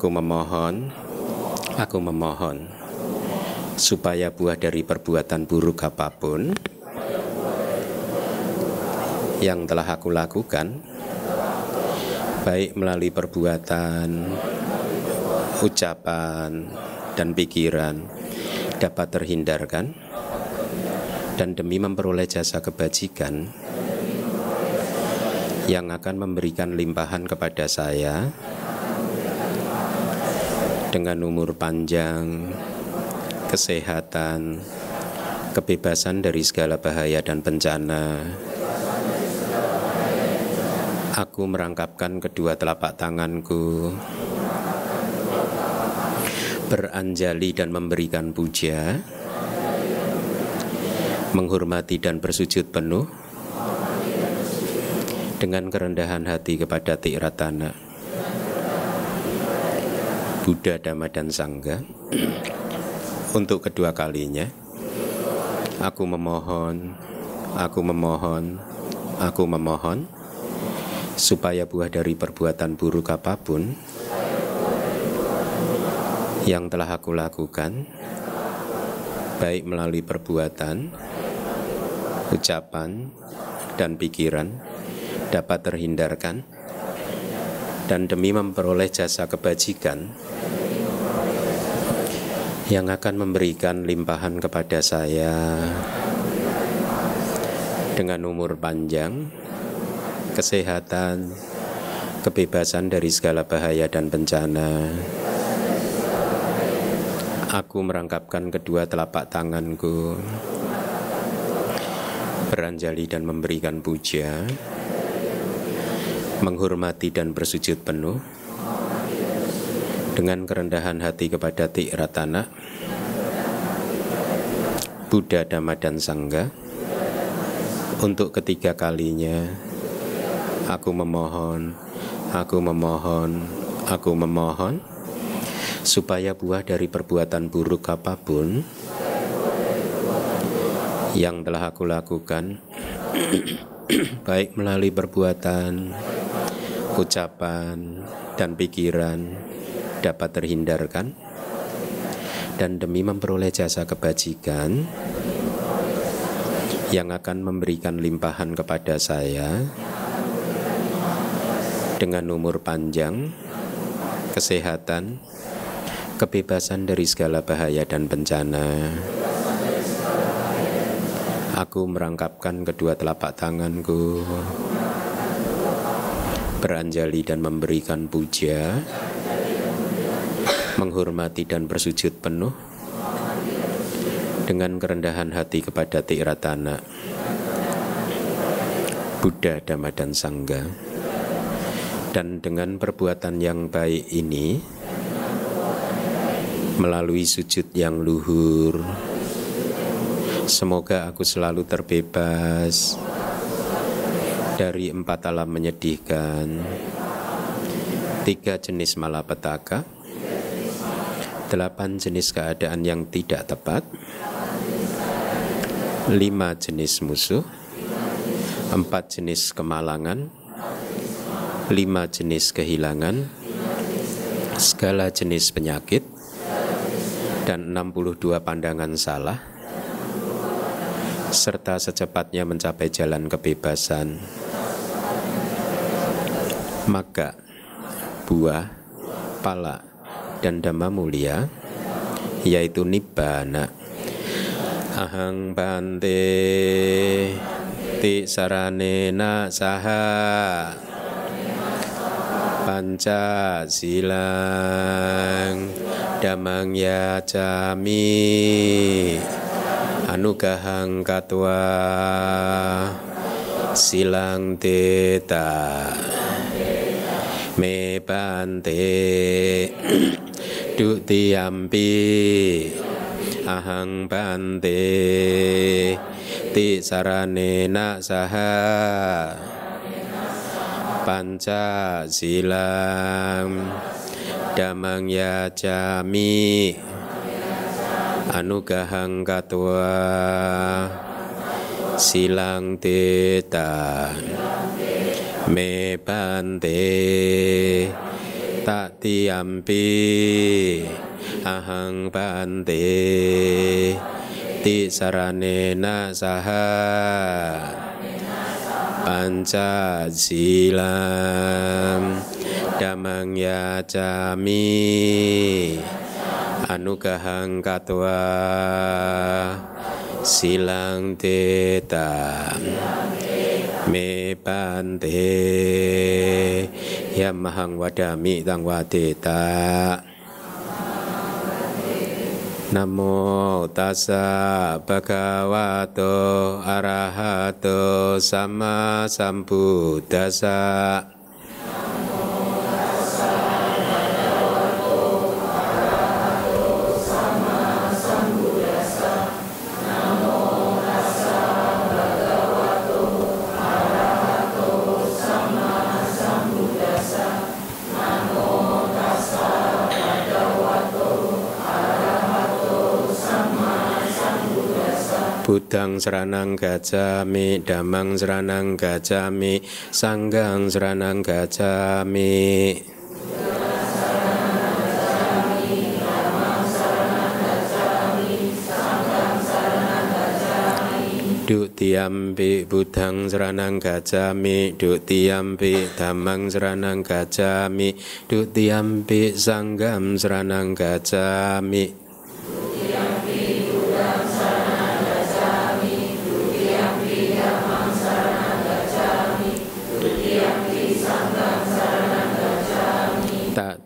Aku memohon, aku memohon supaya buah dari perbuatan buruk apapun yang telah aku lakukan baik melalui perbuatan, ucapan, dan pikiran dapat terhindarkan dan demi memperoleh jasa kebajikan yang akan memberikan limpahan kepada saya dengan umur panjang, kesehatan, kebebasan dari segala bahaya dan bencana. Aku merangkapkan kedua telapak tanganku, beranjali dan memberikan puja, menghormati dan bersujud penuh dengan kerendahan hati kepada Tiratana. Buddha, Dhamma, dan Sangga. untuk kedua kalinya. Aku memohon, aku memohon, aku memohon supaya buah dari perbuatan buruk apapun yang telah aku lakukan baik melalui perbuatan, ucapan, dan pikiran dapat terhindarkan dan demi memperoleh jasa kebajikan yang akan memberikan limpahan kepada saya dengan umur panjang, kesehatan, kebebasan dari segala bahaya dan bencana. Aku merangkapkan kedua telapak tanganku, beranjali dan memberikan puja, menghormati dan bersujud penuh dengan kerendahan hati kepada Tik Ratana Buddha Dhamma dan Sangga. untuk ketiga kalinya aku memohon aku memohon aku memohon supaya buah dari perbuatan buruk apapun yang telah aku lakukan baik melalui perbuatan ucapan dan pikiran dapat terhindarkan dan demi memperoleh jasa kebajikan yang akan memberikan limpahan kepada saya dengan umur panjang, kesehatan, kebebasan dari segala bahaya dan bencana. Aku merangkapkan kedua telapak tanganku, beranjali dan memberikan puja, menghormati dan bersujud penuh dengan kerendahan hati kepada Tiratana, Buddha, Dhamma, dan Sangga. Dan dengan perbuatan yang baik ini, melalui sujud yang luhur, semoga aku selalu terbebas dari empat alam menyedihkan, tiga jenis malapetaka, delapan jenis keadaan yang tidak tepat, lima jenis musuh, empat jenis kemalangan, lima jenis kehilangan, segala jenis penyakit, dan 62 pandangan salah, serta secepatnya mencapai jalan kebebasan. Maka buah, pala, dan dhamma mulia, yaitu nibbana, ahang bante ti saranena saha panca silang damang yacami anugahang katwa silang teta me bante dutiampi ahang bante ti sarane na saha panca silam damang ya jami anugahang katua silang tetan me bante Tak ti ahang bante ti sarane na saha panca silam damang cami anugahang katwa silang tetam me pante yam mahang namo tasa bhagavato arahato sama sambuddhasa namo Budang seranang gacami, damang seranang gacami, sanggang seranang gacami. tiampi budang seranang gacami tiampi damang seranang gacami tiampi sanggam seranang gacami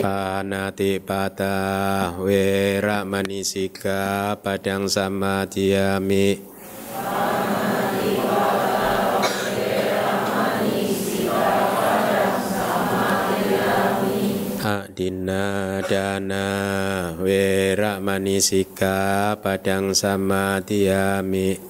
Panati pata we ramani sika padang sama tiami. Dina dana wera manisika, padang sama tiami.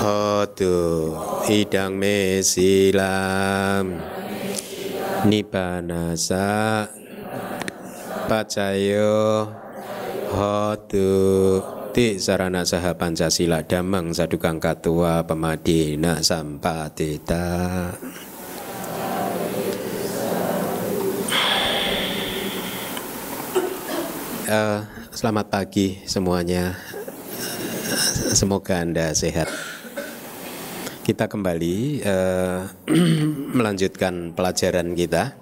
hotu idang mesilam nibanasa pacayo hotu ti sarana saha pancasila damang sadukang katua pemadina sampatita uh, eh, selamat pagi semuanya semoga anda sehat kita kembali uh, melanjutkan pelajaran kita.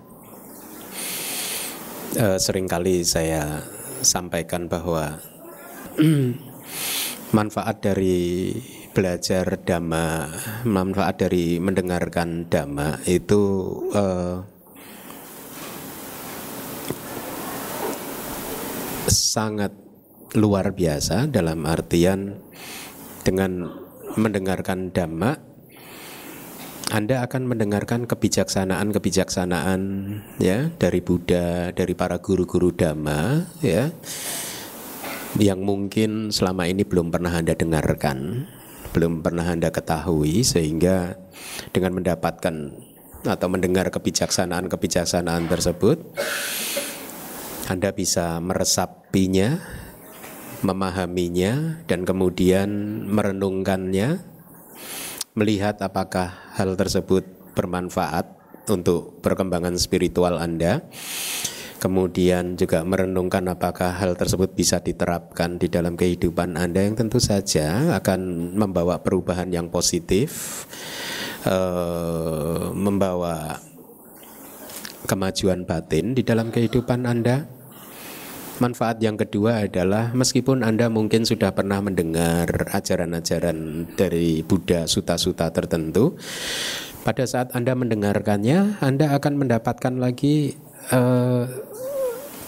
Uh, seringkali saya sampaikan bahwa manfaat dari belajar dhamma, manfaat dari mendengarkan dhamma itu uh, sangat luar biasa dalam artian dengan mendengarkan dhamma anda akan mendengarkan kebijaksanaan-kebijaksanaan ya dari Buddha, dari para guru-guru dhamma ya yang mungkin selama ini belum pernah Anda dengarkan, belum pernah Anda ketahui sehingga dengan mendapatkan atau mendengar kebijaksanaan-kebijaksanaan tersebut Anda bisa meresapinya, memahaminya dan kemudian merenungkannya melihat apakah hal tersebut bermanfaat untuk perkembangan spiritual Anda. Kemudian juga merenungkan apakah hal tersebut bisa diterapkan di dalam kehidupan Anda yang tentu saja akan membawa perubahan yang positif, e, membawa kemajuan batin di dalam kehidupan Anda Manfaat yang kedua adalah meskipun Anda mungkin sudah pernah mendengar ajaran-ajaran dari Buddha suta-suta tertentu, pada saat Anda mendengarkannya, Anda akan mendapatkan lagi eh,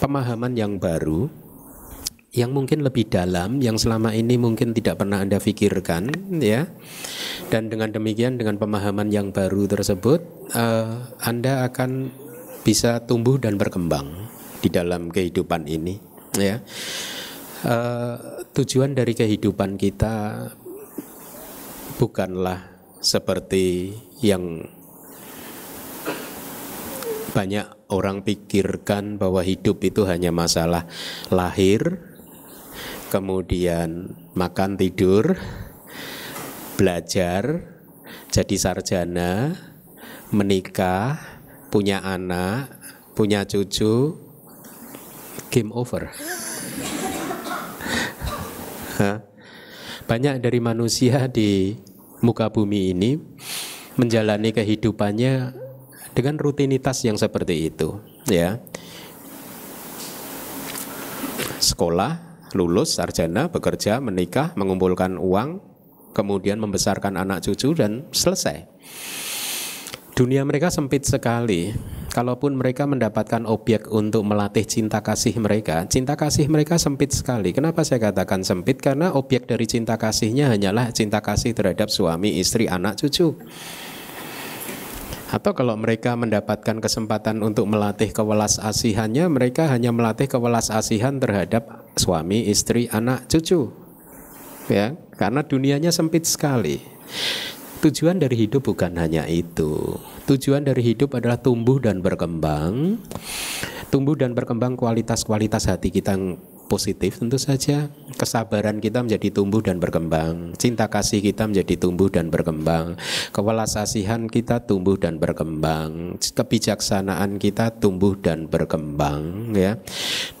pemahaman yang baru yang mungkin lebih dalam yang selama ini mungkin tidak pernah Anda pikirkan ya. Dan dengan demikian dengan pemahaman yang baru tersebut eh, Anda akan bisa tumbuh dan berkembang di dalam kehidupan ini ya uh, tujuan dari kehidupan kita bukanlah seperti yang banyak orang pikirkan bahwa hidup itu hanya masalah lahir kemudian makan tidur belajar jadi sarjana menikah punya anak punya cucu game over. Banyak dari manusia di muka bumi ini menjalani kehidupannya dengan rutinitas yang seperti itu, ya. Sekolah, lulus, sarjana, bekerja, menikah, mengumpulkan uang, kemudian membesarkan anak cucu dan selesai. Dunia mereka sempit sekali Kalaupun mereka mendapatkan objek untuk melatih cinta kasih mereka, cinta kasih mereka sempit sekali. Kenapa saya katakan sempit? Karena objek dari cinta kasihnya hanyalah cinta kasih terhadap suami, istri, anak, cucu. Atau kalau mereka mendapatkan kesempatan untuk melatih kewelas asihannya, mereka hanya melatih kewelas asihan terhadap suami, istri, anak, cucu. Ya, karena dunianya sempit sekali. Tujuan dari hidup bukan hanya itu. Tujuan dari hidup adalah tumbuh dan berkembang. Tumbuh dan berkembang kualitas-kualitas hati kita yang positif tentu saja kesabaran kita menjadi tumbuh dan berkembang cinta kasih kita menjadi tumbuh dan berkembang kewelasasihan kita tumbuh dan berkembang kebijaksanaan kita tumbuh dan berkembang ya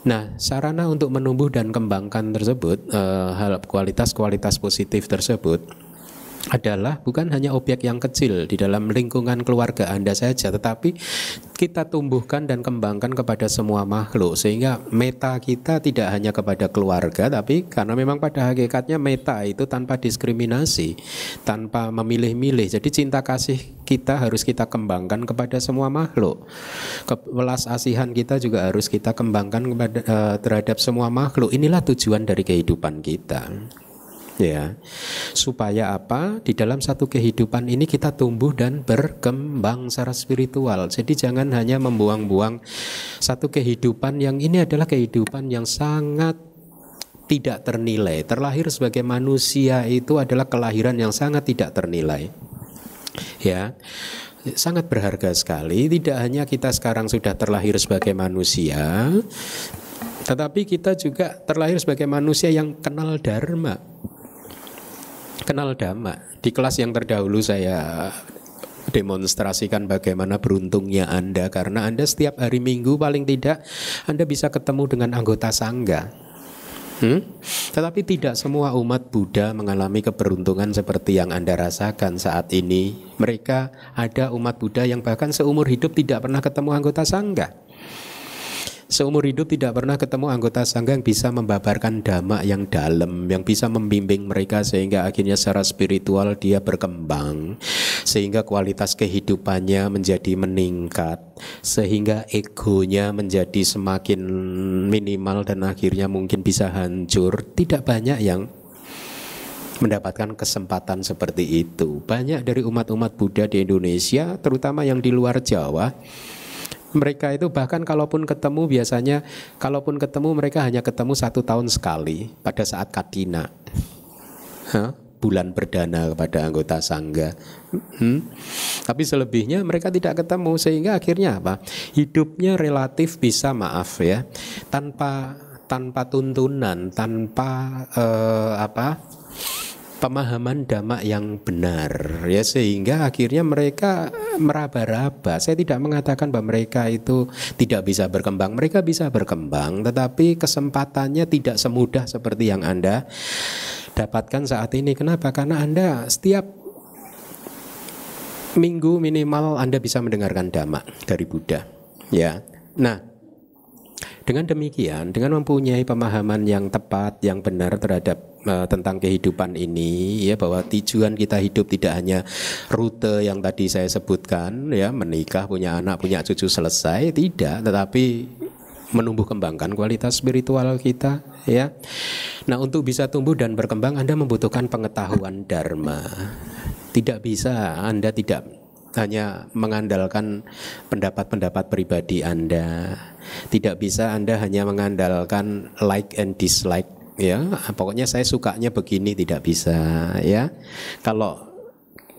nah sarana untuk menumbuh dan kembangkan tersebut eh, kualitas-kualitas positif tersebut adalah bukan hanya obyek yang kecil di dalam lingkungan keluarga Anda saja, tetapi kita tumbuhkan dan kembangkan kepada semua makhluk, sehingga meta kita tidak hanya kepada keluarga, tapi karena memang pada hakikatnya meta itu tanpa diskriminasi, tanpa memilih-milih. Jadi, cinta kasih kita harus kita kembangkan kepada semua makhluk. Welas asihan kita juga harus kita kembangkan kepada, eh, terhadap semua makhluk. Inilah tujuan dari kehidupan kita ya supaya apa di dalam satu kehidupan ini kita tumbuh dan berkembang secara spiritual jadi jangan hanya membuang-buang satu kehidupan yang ini adalah kehidupan yang sangat tidak ternilai terlahir sebagai manusia itu adalah kelahiran yang sangat tidak ternilai ya sangat berharga sekali tidak hanya kita sekarang sudah terlahir sebagai manusia tetapi kita juga terlahir sebagai manusia yang kenal dharma kenal dhamma. Di kelas yang terdahulu saya demonstrasikan bagaimana beruntungnya Anda karena Anda setiap hari Minggu paling tidak Anda bisa ketemu dengan anggota sangga. Hmm? Tetapi tidak semua umat Buddha mengalami keberuntungan seperti yang Anda rasakan saat ini. Mereka ada umat Buddha yang bahkan seumur hidup tidak pernah ketemu anggota sangga seumur hidup tidak pernah ketemu anggota sangga yang bisa membabarkan dhamma yang dalam, yang bisa membimbing mereka sehingga akhirnya secara spiritual dia berkembang, sehingga kualitas kehidupannya menjadi meningkat, sehingga egonya menjadi semakin minimal dan akhirnya mungkin bisa hancur. Tidak banyak yang mendapatkan kesempatan seperti itu. Banyak dari umat-umat Buddha di Indonesia, terutama yang di luar Jawa, mereka itu bahkan kalaupun ketemu biasanya kalaupun ketemu mereka hanya ketemu satu tahun sekali pada saat katina. Huh? bulan perdana kepada anggota sangga. Hmm? Tapi selebihnya mereka tidak ketemu sehingga akhirnya apa? Hidupnya relatif bisa maaf ya, tanpa tanpa tuntunan, tanpa eh, apa? pemahaman damak yang benar ya sehingga akhirnya mereka meraba-raba. Saya tidak mengatakan bahwa mereka itu tidak bisa berkembang. Mereka bisa berkembang tetapi kesempatannya tidak semudah seperti yang Anda dapatkan saat ini. Kenapa? Karena Anda setiap minggu minimal Anda bisa mendengarkan damak dari Buddha. Ya. Nah, dengan demikian, dengan mempunyai pemahaman yang tepat, yang benar terhadap uh, tentang kehidupan ini ya bahwa tujuan kita hidup tidak hanya rute yang tadi saya sebutkan ya menikah punya anak punya cucu selesai tidak tetapi menumbuh kembangkan kualitas spiritual kita ya. Nah, untuk bisa tumbuh dan berkembang Anda membutuhkan pengetahuan dharma. Tidak bisa Anda tidak hanya mengandalkan pendapat-pendapat pribadi Anda. Tidak bisa Anda hanya mengandalkan like and dislike ya. Pokoknya saya sukanya begini tidak bisa ya. Kalau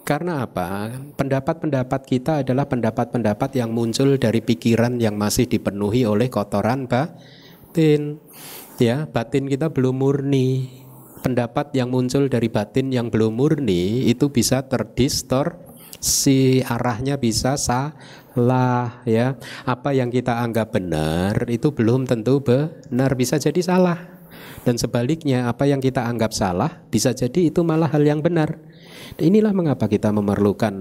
karena apa? Pendapat-pendapat kita adalah pendapat-pendapat yang muncul dari pikiran yang masih dipenuhi oleh kotoran batin. Ya, batin kita belum murni. Pendapat yang muncul dari batin yang belum murni itu bisa terdistor si arahnya bisa salah ya. Apa yang kita anggap benar itu belum tentu benar bisa jadi salah. Dan sebaliknya apa yang kita anggap salah bisa jadi itu malah hal yang benar. Inilah mengapa kita memerlukan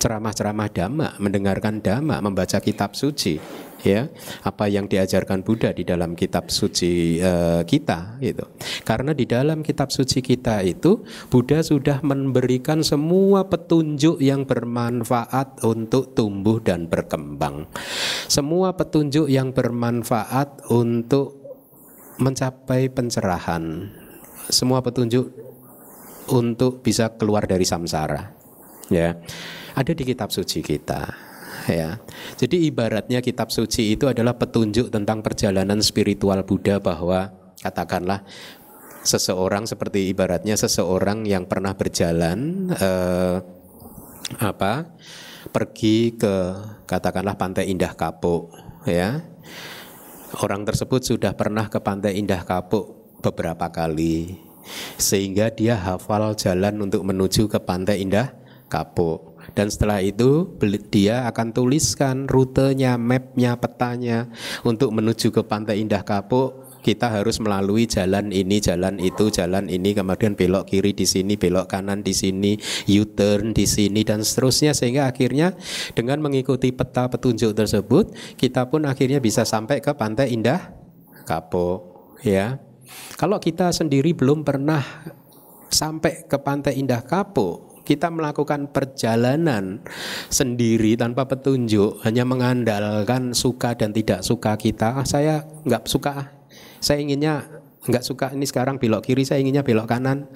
ceramah-ceramah dhamma, mendengarkan dhamma, membaca kitab suci ya apa yang diajarkan Buddha di dalam kitab suci uh, kita gitu karena di dalam kitab suci kita itu Buddha sudah memberikan semua petunjuk yang bermanfaat untuk tumbuh dan berkembang semua petunjuk yang bermanfaat untuk mencapai pencerahan semua petunjuk untuk bisa keluar dari samsara ya ada di kitab suci kita ya. Jadi ibaratnya kitab suci itu adalah petunjuk tentang perjalanan spiritual Buddha bahwa katakanlah seseorang seperti ibaratnya seseorang yang pernah berjalan eh, apa pergi ke katakanlah pantai Indah Kapuk ya. Orang tersebut sudah pernah ke pantai Indah Kapuk beberapa kali sehingga dia hafal jalan untuk menuju ke pantai Indah Kapuk dan setelah itu dia akan tuliskan rutenya, mapnya, petanya untuk menuju ke Pantai Indah Kapuk kita harus melalui jalan ini, jalan itu, jalan ini, kemudian belok kiri di sini, belok kanan di sini, U-turn di sini dan seterusnya sehingga akhirnya dengan mengikuti peta petunjuk tersebut kita pun akhirnya bisa sampai ke Pantai Indah Kapok. ya. Kalau kita sendiri belum pernah sampai ke Pantai Indah Kapok, kita melakukan perjalanan sendiri tanpa petunjuk hanya mengandalkan suka dan tidak suka kita ah, saya nggak suka saya inginnya nggak suka ini sekarang belok kiri saya inginnya belok kanan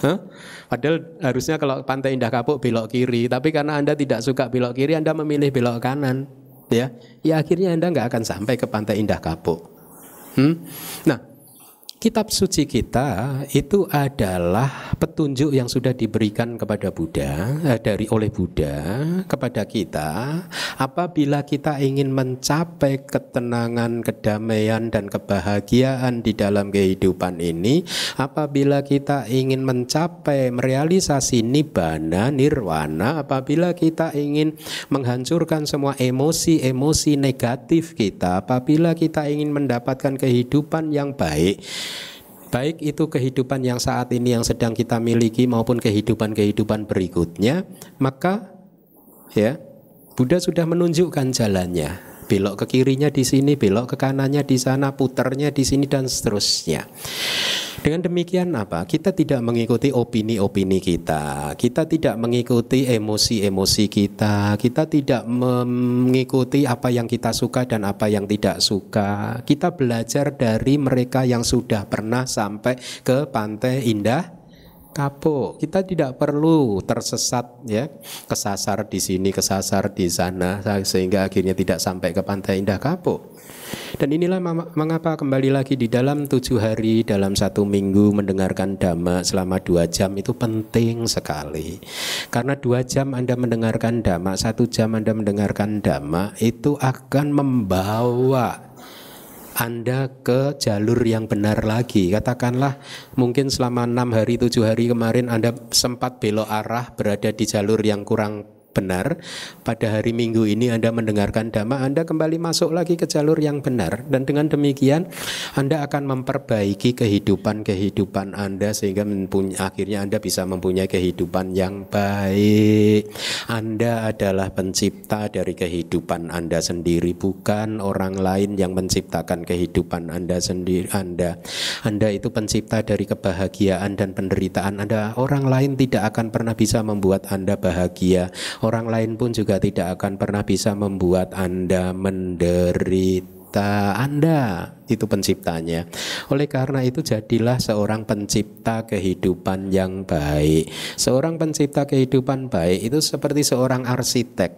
Padahal harusnya kalau Pantai Indah Kapuk belok kiri, tapi karena Anda tidak suka belok kiri, Anda memilih belok kanan. Ya, ya akhirnya Anda nggak akan sampai ke Pantai Indah Kapuk. Hmm? Nah, kitab suci kita itu adalah petunjuk yang sudah diberikan kepada Buddha eh, dari oleh Buddha kepada kita apabila kita ingin mencapai ketenangan, kedamaian dan kebahagiaan di dalam kehidupan ini, apabila kita ingin mencapai merealisasi nibbana, nirwana, apabila kita ingin menghancurkan semua emosi-emosi negatif kita, apabila kita ingin mendapatkan kehidupan yang baik, baik itu kehidupan yang saat ini yang sedang kita miliki maupun kehidupan-kehidupan berikutnya, maka ya Buddha sudah menunjukkan jalannya belok ke kirinya di sini, belok ke kanannya di sana, putarnya di sini dan seterusnya. Dengan demikian apa? Kita tidak mengikuti opini-opini kita. Kita tidak mengikuti emosi-emosi kita. Kita tidak mengikuti apa yang kita suka dan apa yang tidak suka. Kita belajar dari mereka yang sudah pernah sampai ke pantai indah kapok. Kita tidak perlu tersesat ya, kesasar di sini, kesasar di sana sehingga akhirnya tidak sampai ke pantai indah kapok. Dan inilah mengapa kembali lagi di dalam tujuh hari, dalam satu minggu mendengarkan dhamma selama dua jam itu penting sekali. Karena dua jam Anda mendengarkan dhamma, satu jam Anda mendengarkan dhamma itu akan membawa anda ke jalur yang benar lagi. Katakanlah mungkin selama enam hari, tujuh hari kemarin Anda sempat belok arah berada di jalur yang kurang benar pada hari Minggu ini Anda mendengarkan dhamma Anda kembali masuk lagi ke jalur yang benar dan dengan demikian Anda akan memperbaiki kehidupan-kehidupan Anda sehingga mempunyai, akhirnya Anda bisa mempunyai kehidupan yang baik Anda adalah pencipta dari kehidupan Anda sendiri bukan orang lain yang menciptakan kehidupan Anda sendiri Anda Anda itu pencipta dari kebahagiaan dan penderitaan Anda orang lain tidak akan pernah bisa membuat Anda bahagia Orang lain pun juga tidak akan pernah bisa membuat Anda menderita. Anda itu penciptanya. Oleh karena itu jadilah seorang pencipta kehidupan yang baik. Seorang pencipta kehidupan baik itu seperti seorang arsitek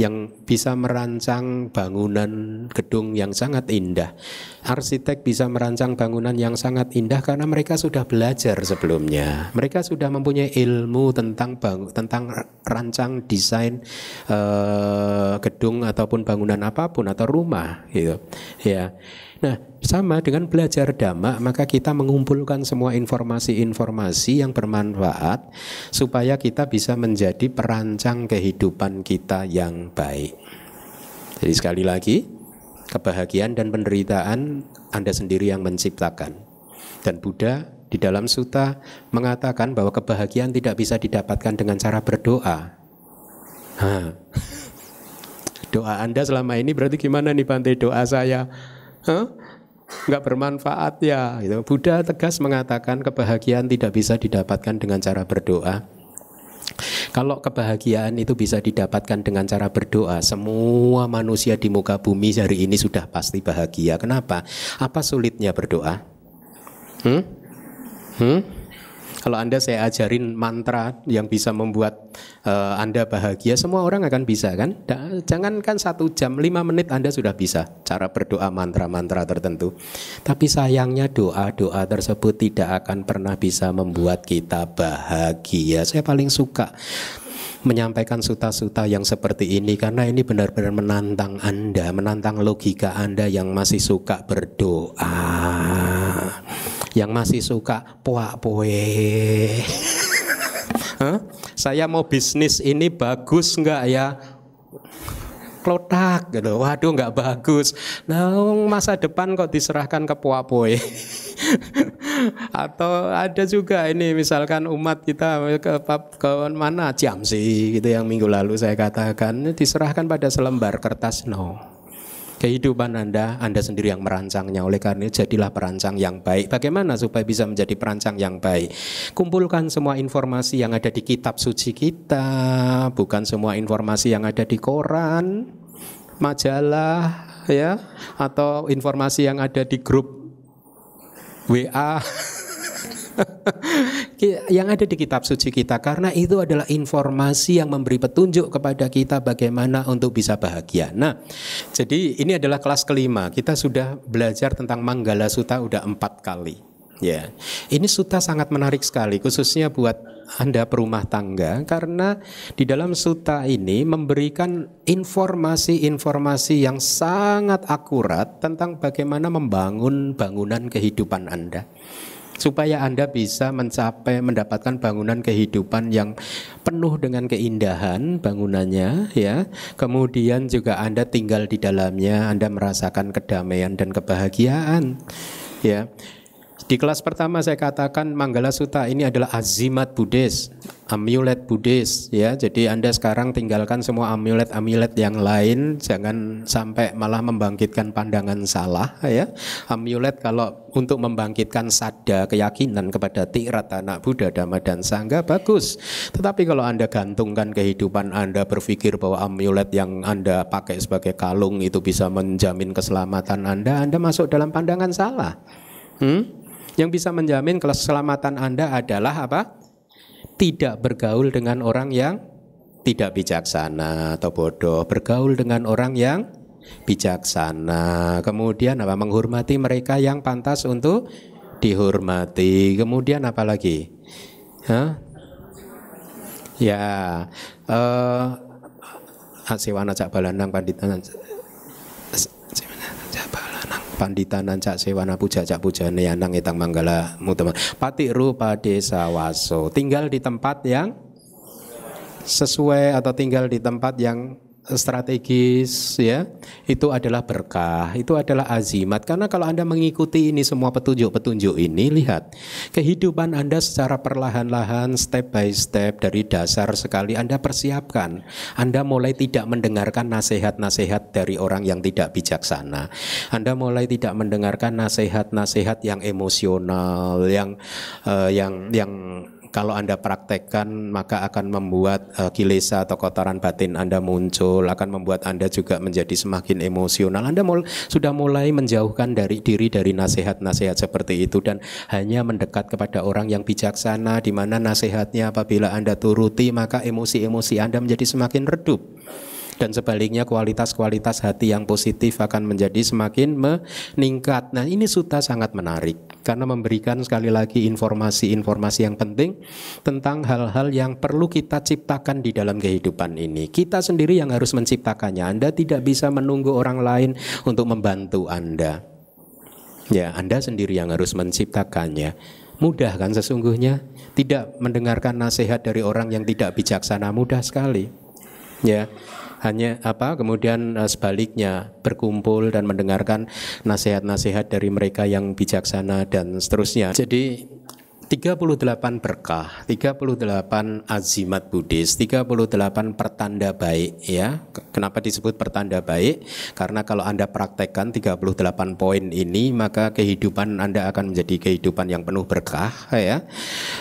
yang bisa merancang bangunan gedung yang sangat indah arsitek bisa merancang bangunan yang sangat indah karena mereka sudah belajar sebelumnya. Mereka sudah mempunyai ilmu tentang bangun, tentang rancang desain uh, gedung ataupun bangunan apapun atau rumah gitu. Ya. Nah, sama dengan belajar dhamma, maka kita mengumpulkan semua informasi-informasi yang bermanfaat supaya kita bisa menjadi perancang kehidupan kita yang baik. Jadi sekali lagi, kebahagiaan dan penderitaan Anda sendiri yang menciptakan. Dan Buddha di dalam suta mengatakan bahwa kebahagiaan tidak bisa didapatkan dengan cara berdoa. Ha. Doa Anda selama ini berarti gimana nih pantai doa saya? Hah? nggak bermanfaat ya gitu. Buddha tegas mengatakan kebahagiaan tidak bisa didapatkan dengan cara berdoa kalau kebahagiaan itu bisa didapatkan dengan cara berdoa, semua manusia di muka bumi hari ini sudah pasti bahagia. Kenapa? Apa sulitnya berdoa? Hmm? Hmm? Kalau Anda saya ajarin mantra yang bisa membuat uh, Anda bahagia, semua orang akan bisa kan? Da, jangankan satu jam, lima menit Anda sudah bisa cara berdoa mantra-mantra tertentu. Tapi sayangnya doa-doa tersebut tidak akan pernah bisa membuat kita bahagia. Saya paling suka menyampaikan suta-suta yang seperti ini karena ini benar-benar menantang Anda, menantang logika Anda yang masih suka berdoa yang masih suka puak poe. Saya mau bisnis ini bagus nggak ya? Klotak gitu. Waduh nggak bagus. Nah masa depan kok diserahkan ke puak poe. atau ada juga ini misalkan umat kita ke, ke mana jam sih gitu yang minggu lalu saya katakan diserahkan pada selembar kertas no kehidupan Anda, Anda sendiri yang merancangnya. Oleh karena jadilah perancang yang baik. Bagaimana supaya bisa menjadi perancang yang baik? Kumpulkan semua informasi yang ada di kitab suci kita, bukan semua informasi yang ada di koran, majalah, ya, atau informasi yang ada di grup WA. yang ada di kitab suci kita karena itu adalah informasi yang memberi petunjuk kepada kita bagaimana untuk bisa bahagia. Nah, jadi ini adalah kelas kelima. Kita sudah belajar tentang Manggala Suta udah empat kali. Ya, ini suta sangat menarik sekali, khususnya buat anda perumah tangga karena di dalam suta ini memberikan informasi-informasi yang sangat akurat tentang bagaimana membangun bangunan kehidupan Anda supaya Anda bisa mencapai mendapatkan bangunan kehidupan yang penuh dengan keindahan bangunannya ya. Kemudian juga Anda tinggal di dalamnya, Anda merasakan kedamaian dan kebahagiaan ya. Di kelas pertama saya katakan Manggala Suta ini adalah azimat Buddhis, amulet Buddhis ya. Jadi Anda sekarang tinggalkan semua amulet-amulet yang lain, jangan sampai malah membangkitkan pandangan salah ya. Amulet kalau untuk membangkitkan sada keyakinan kepada tirat anak Buddha, Dhamma dan Sangga bagus. Tetapi kalau Anda gantungkan kehidupan Anda berpikir bahwa amulet yang Anda pakai sebagai kalung itu bisa menjamin keselamatan Anda, Anda masuk dalam pandangan salah. Hmm? Yang bisa menjamin keselamatan Anda adalah apa? Tidak bergaul dengan orang yang tidak bijaksana atau bodoh, bergaul dengan orang yang bijaksana. Kemudian apa? Menghormati mereka yang pantas untuk dihormati. Kemudian apa lagi? Hah? Ya, eh uh, Asiwana Cak Balandang Pandita Asiwana Cak pandita nancak sewana puja cak puja neyanang etang manggala mutama pati rupa desa waso tinggal di tempat yang sesuai atau tinggal di tempat yang strategis ya itu adalah berkah itu adalah azimat karena kalau anda mengikuti ini semua petunjuk petunjuk ini lihat kehidupan anda secara perlahan-lahan step by step dari dasar sekali anda persiapkan anda mulai tidak mendengarkan nasihat-nasihat dari orang yang tidak bijaksana anda mulai tidak mendengarkan nasihat-nasihat yang emosional yang uh, yang yang kalau Anda praktekkan maka akan membuat uh, kilesa atau kotoran batin Anda muncul, akan membuat Anda juga menjadi semakin emosional. Anda mul sudah mulai menjauhkan dari diri dari nasihat-nasihat seperti itu dan hanya mendekat kepada orang yang bijaksana di mana nasihatnya apabila Anda turuti maka emosi-emosi Anda menjadi semakin redup dan sebaliknya kualitas-kualitas hati yang positif akan menjadi semakin meningkat. Nah, ini sudah sangat menarik karena memberikan sekali lagi informasi-informasi yang penting tentang hal-hal yang perlu kita ciptakan di dalam kehidupan ini. Kita sendiri yang harus menciptakannya. Anda tidak bisa menunggu orang lain untuk membantu Anda. Ya, Anda sendiri yang harus menciptakannya. Mudah kan sesungguhnya? Tidak mendengarkan nasihat dari orang yang tidak bijaksana mudah sekali. Ya, hanya apa kemudian e, sebaliknya berkumpul dan mendengarkan nasihat-nasihat dari mereka yang bijaksana dan seterusnya. Jadi 38 berkah, 38 azimat Buddhis, 38 pertanda baik ya. Kenapa disebut pertanda baik? Karena kalau Anda praktekkan 38 poin ini, maka kehidupan Anda akan menjadi kehidupan yang penuh berkah ya.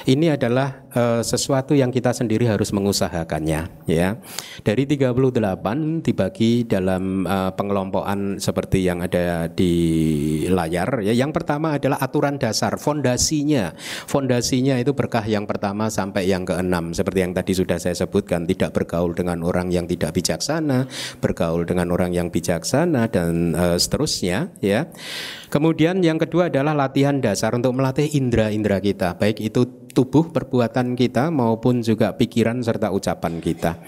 Ini adalah e, sesuatu yang kita sendiri harus mengusahakannya ya. Dari 38 dibagi dalam e, pengelompokan seperti yang ada di layar ya. Yang pertama adalah aturan dasar, fondasinya fondasinya itu berkah yang pertama sampai yang keenam seperti yang tadi sudah saya sebutkan tidak bergaul dengan orang yang tidak bijaksana bergaul dengan orang yang bijaksana dan e, seterusnya ya kemudian yang kedua adalah latihan dasar untuk melatih indera-indera kita baik itu tubuh perbuatan kita maupun juga pikiran serta ucapan kita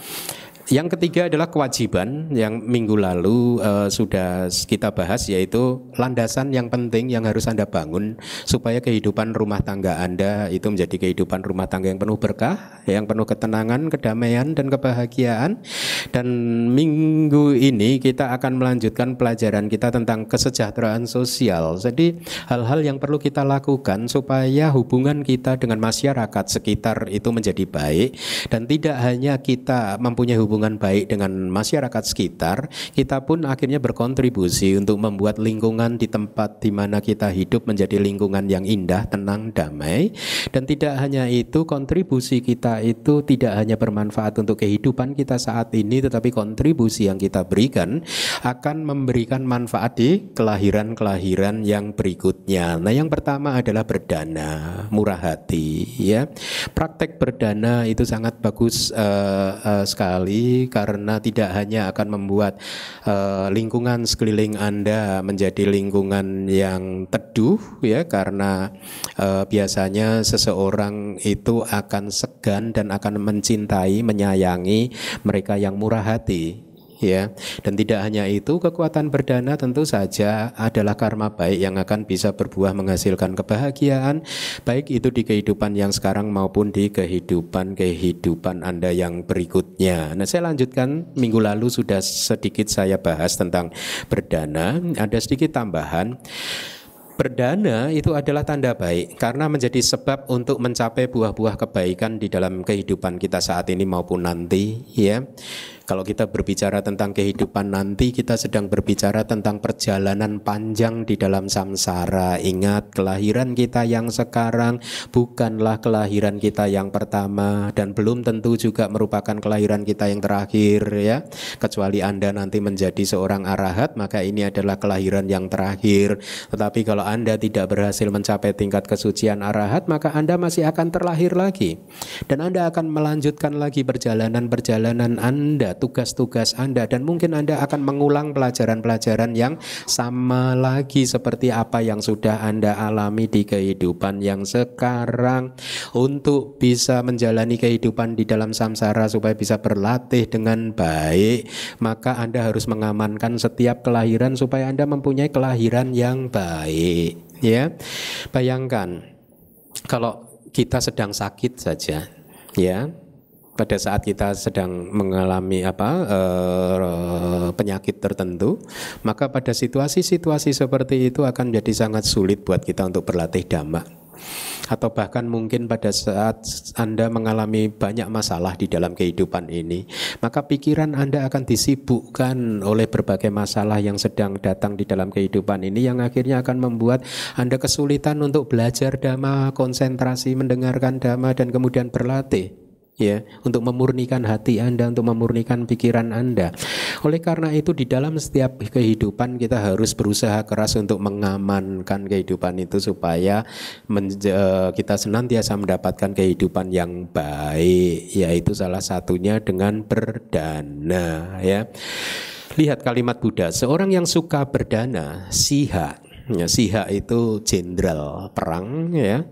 yang ketiga adalah kewajiban yang minggu lalu uh, sudah kita bahas yaitu landasan yang penting yang harus Anda bangun supaya kehidupan rumah tangga Anda itu menjadi kehidupan rumah tangga yang penuh berkah, yang penuh ketenangan, kedamaian dan kebahagiaan. Dan minggu ini kita akan melanjutkan pelajaran kita tentang kesejahteraan sosial. Jadi hal-hal yang perlu kita lakukan supaya hubungan kita dengan masyarakat sekitar itu menjadi baik dan tidak hanya kita mempunyai hubungan hubungan baik dengan masyarakat sekitar, kita pun akhirnya berkontribusi untuk membuat lingkungan di tempat di mana kita hidup menjadi lingkungan yang indah, tenang, damai. Dan tidak hanya itu, kontribusi kita itu tidak hanya bermanfaat untuk kehidupan kita saat ini, tetapi kontribusi yang kita berikan akan memberikan manfaat di kelahiran-kelahiran yang berikutnya. Nah, yang pertama adalah berdana, murah hati, ya. Praktek berdana itu sangat bagus uh, uh, sekali karena tidak hanya akan membuat uh, lingkungan sekeliling Anda menjadi lingkungan yang teduh ya karena uh, biasanya seseorang itu akan segan dan akan mencintai, menyayangi mereka yang murah hati ya. Dan tidak hanya itu, kekuatan berdana tentu saja adalah karma baik yang akan bisa berbuah menghasilkan kebahagiaan, baik itu di kehidupan yang sekarang maupun di kehidupan-kehidupan Anda yang berikutnya. Nah, saya lanjutkan minggu lalu sudah sedikit saya bahas tentang berdana. ada sedikit tambahan. berdana itu adalah tanda baik karena menjadi sebab untuk mencapai buah-buah kebaikan di dalam kehidupan kita saat ini maupun nanti ya. Kalau kita berbicara tentang kehidupan nanti, kita sedang berbicara tentang perjalanan panjang di dalam samsara. Ingat, kelahiran kita yang sekarang bukanlah kelahiran kita yang pertama dan belum tentu juga merupakan kelahiran kita yang terakhir ya. Kecuali Anda nanti menjadi seorang arahat, maka ini adalah kelahiran yang terakhir. Tetapi kalau Anda tidak berhasil mencapai tingkat kesucian arahat, maka Anda masih akan terlahir lagi. Dan Anda akan melanjutkan lagi perjalanan-perjalanan Anda tugas-tugas Anda dan mungkin Anda akan mengulang pelajaran-pelajaran yang sama lagi seperti apa yang sudah Anda alami di kehidupan yang sekarang untuk bisa menjalani kehidupan di dalam samsara supaya bisa berlatih dengan baik maka Anda harus mengamankan setiap kelahiran supaya Anda mempunyai kelahiran yang baik ya bayangkan kalau kita sedang sakit saja ya pada saat kita sedang mengalami apa eh, penyakit tertentu, maka pada situasi-situasi seperti itu akan menjadi sangat sulit buat kita untuk berlatih dhamma. Atau bahkan mungkin pada saat Anda mengalami banyak masalah di dalam kehidupan ini, maka pikiran Anda akan disibukkan oleh berbagai masalah yang sedang datang di dalam kehidupan ini yang akhirnya akan membuat Anda kesulitan untuk belajar dhamma, konsentrasi mendengarkan dhamma dan kemudian berlatih ya untuk memurnikan hati Anda untuk memurnikan pikiran Anda. Oleh karena itu di dalam setiap kehidupan kita harus berusaha keras untuk mengamankan kehidupan itu supaya eh, kita senantiasa mendapatkan kehidupan yang baik yaitu salah satunya dengan berdana ya. Lihat kalimat Buddha, seorang yang suka berdana, sihat. Ya, siha itu jenderal perang ya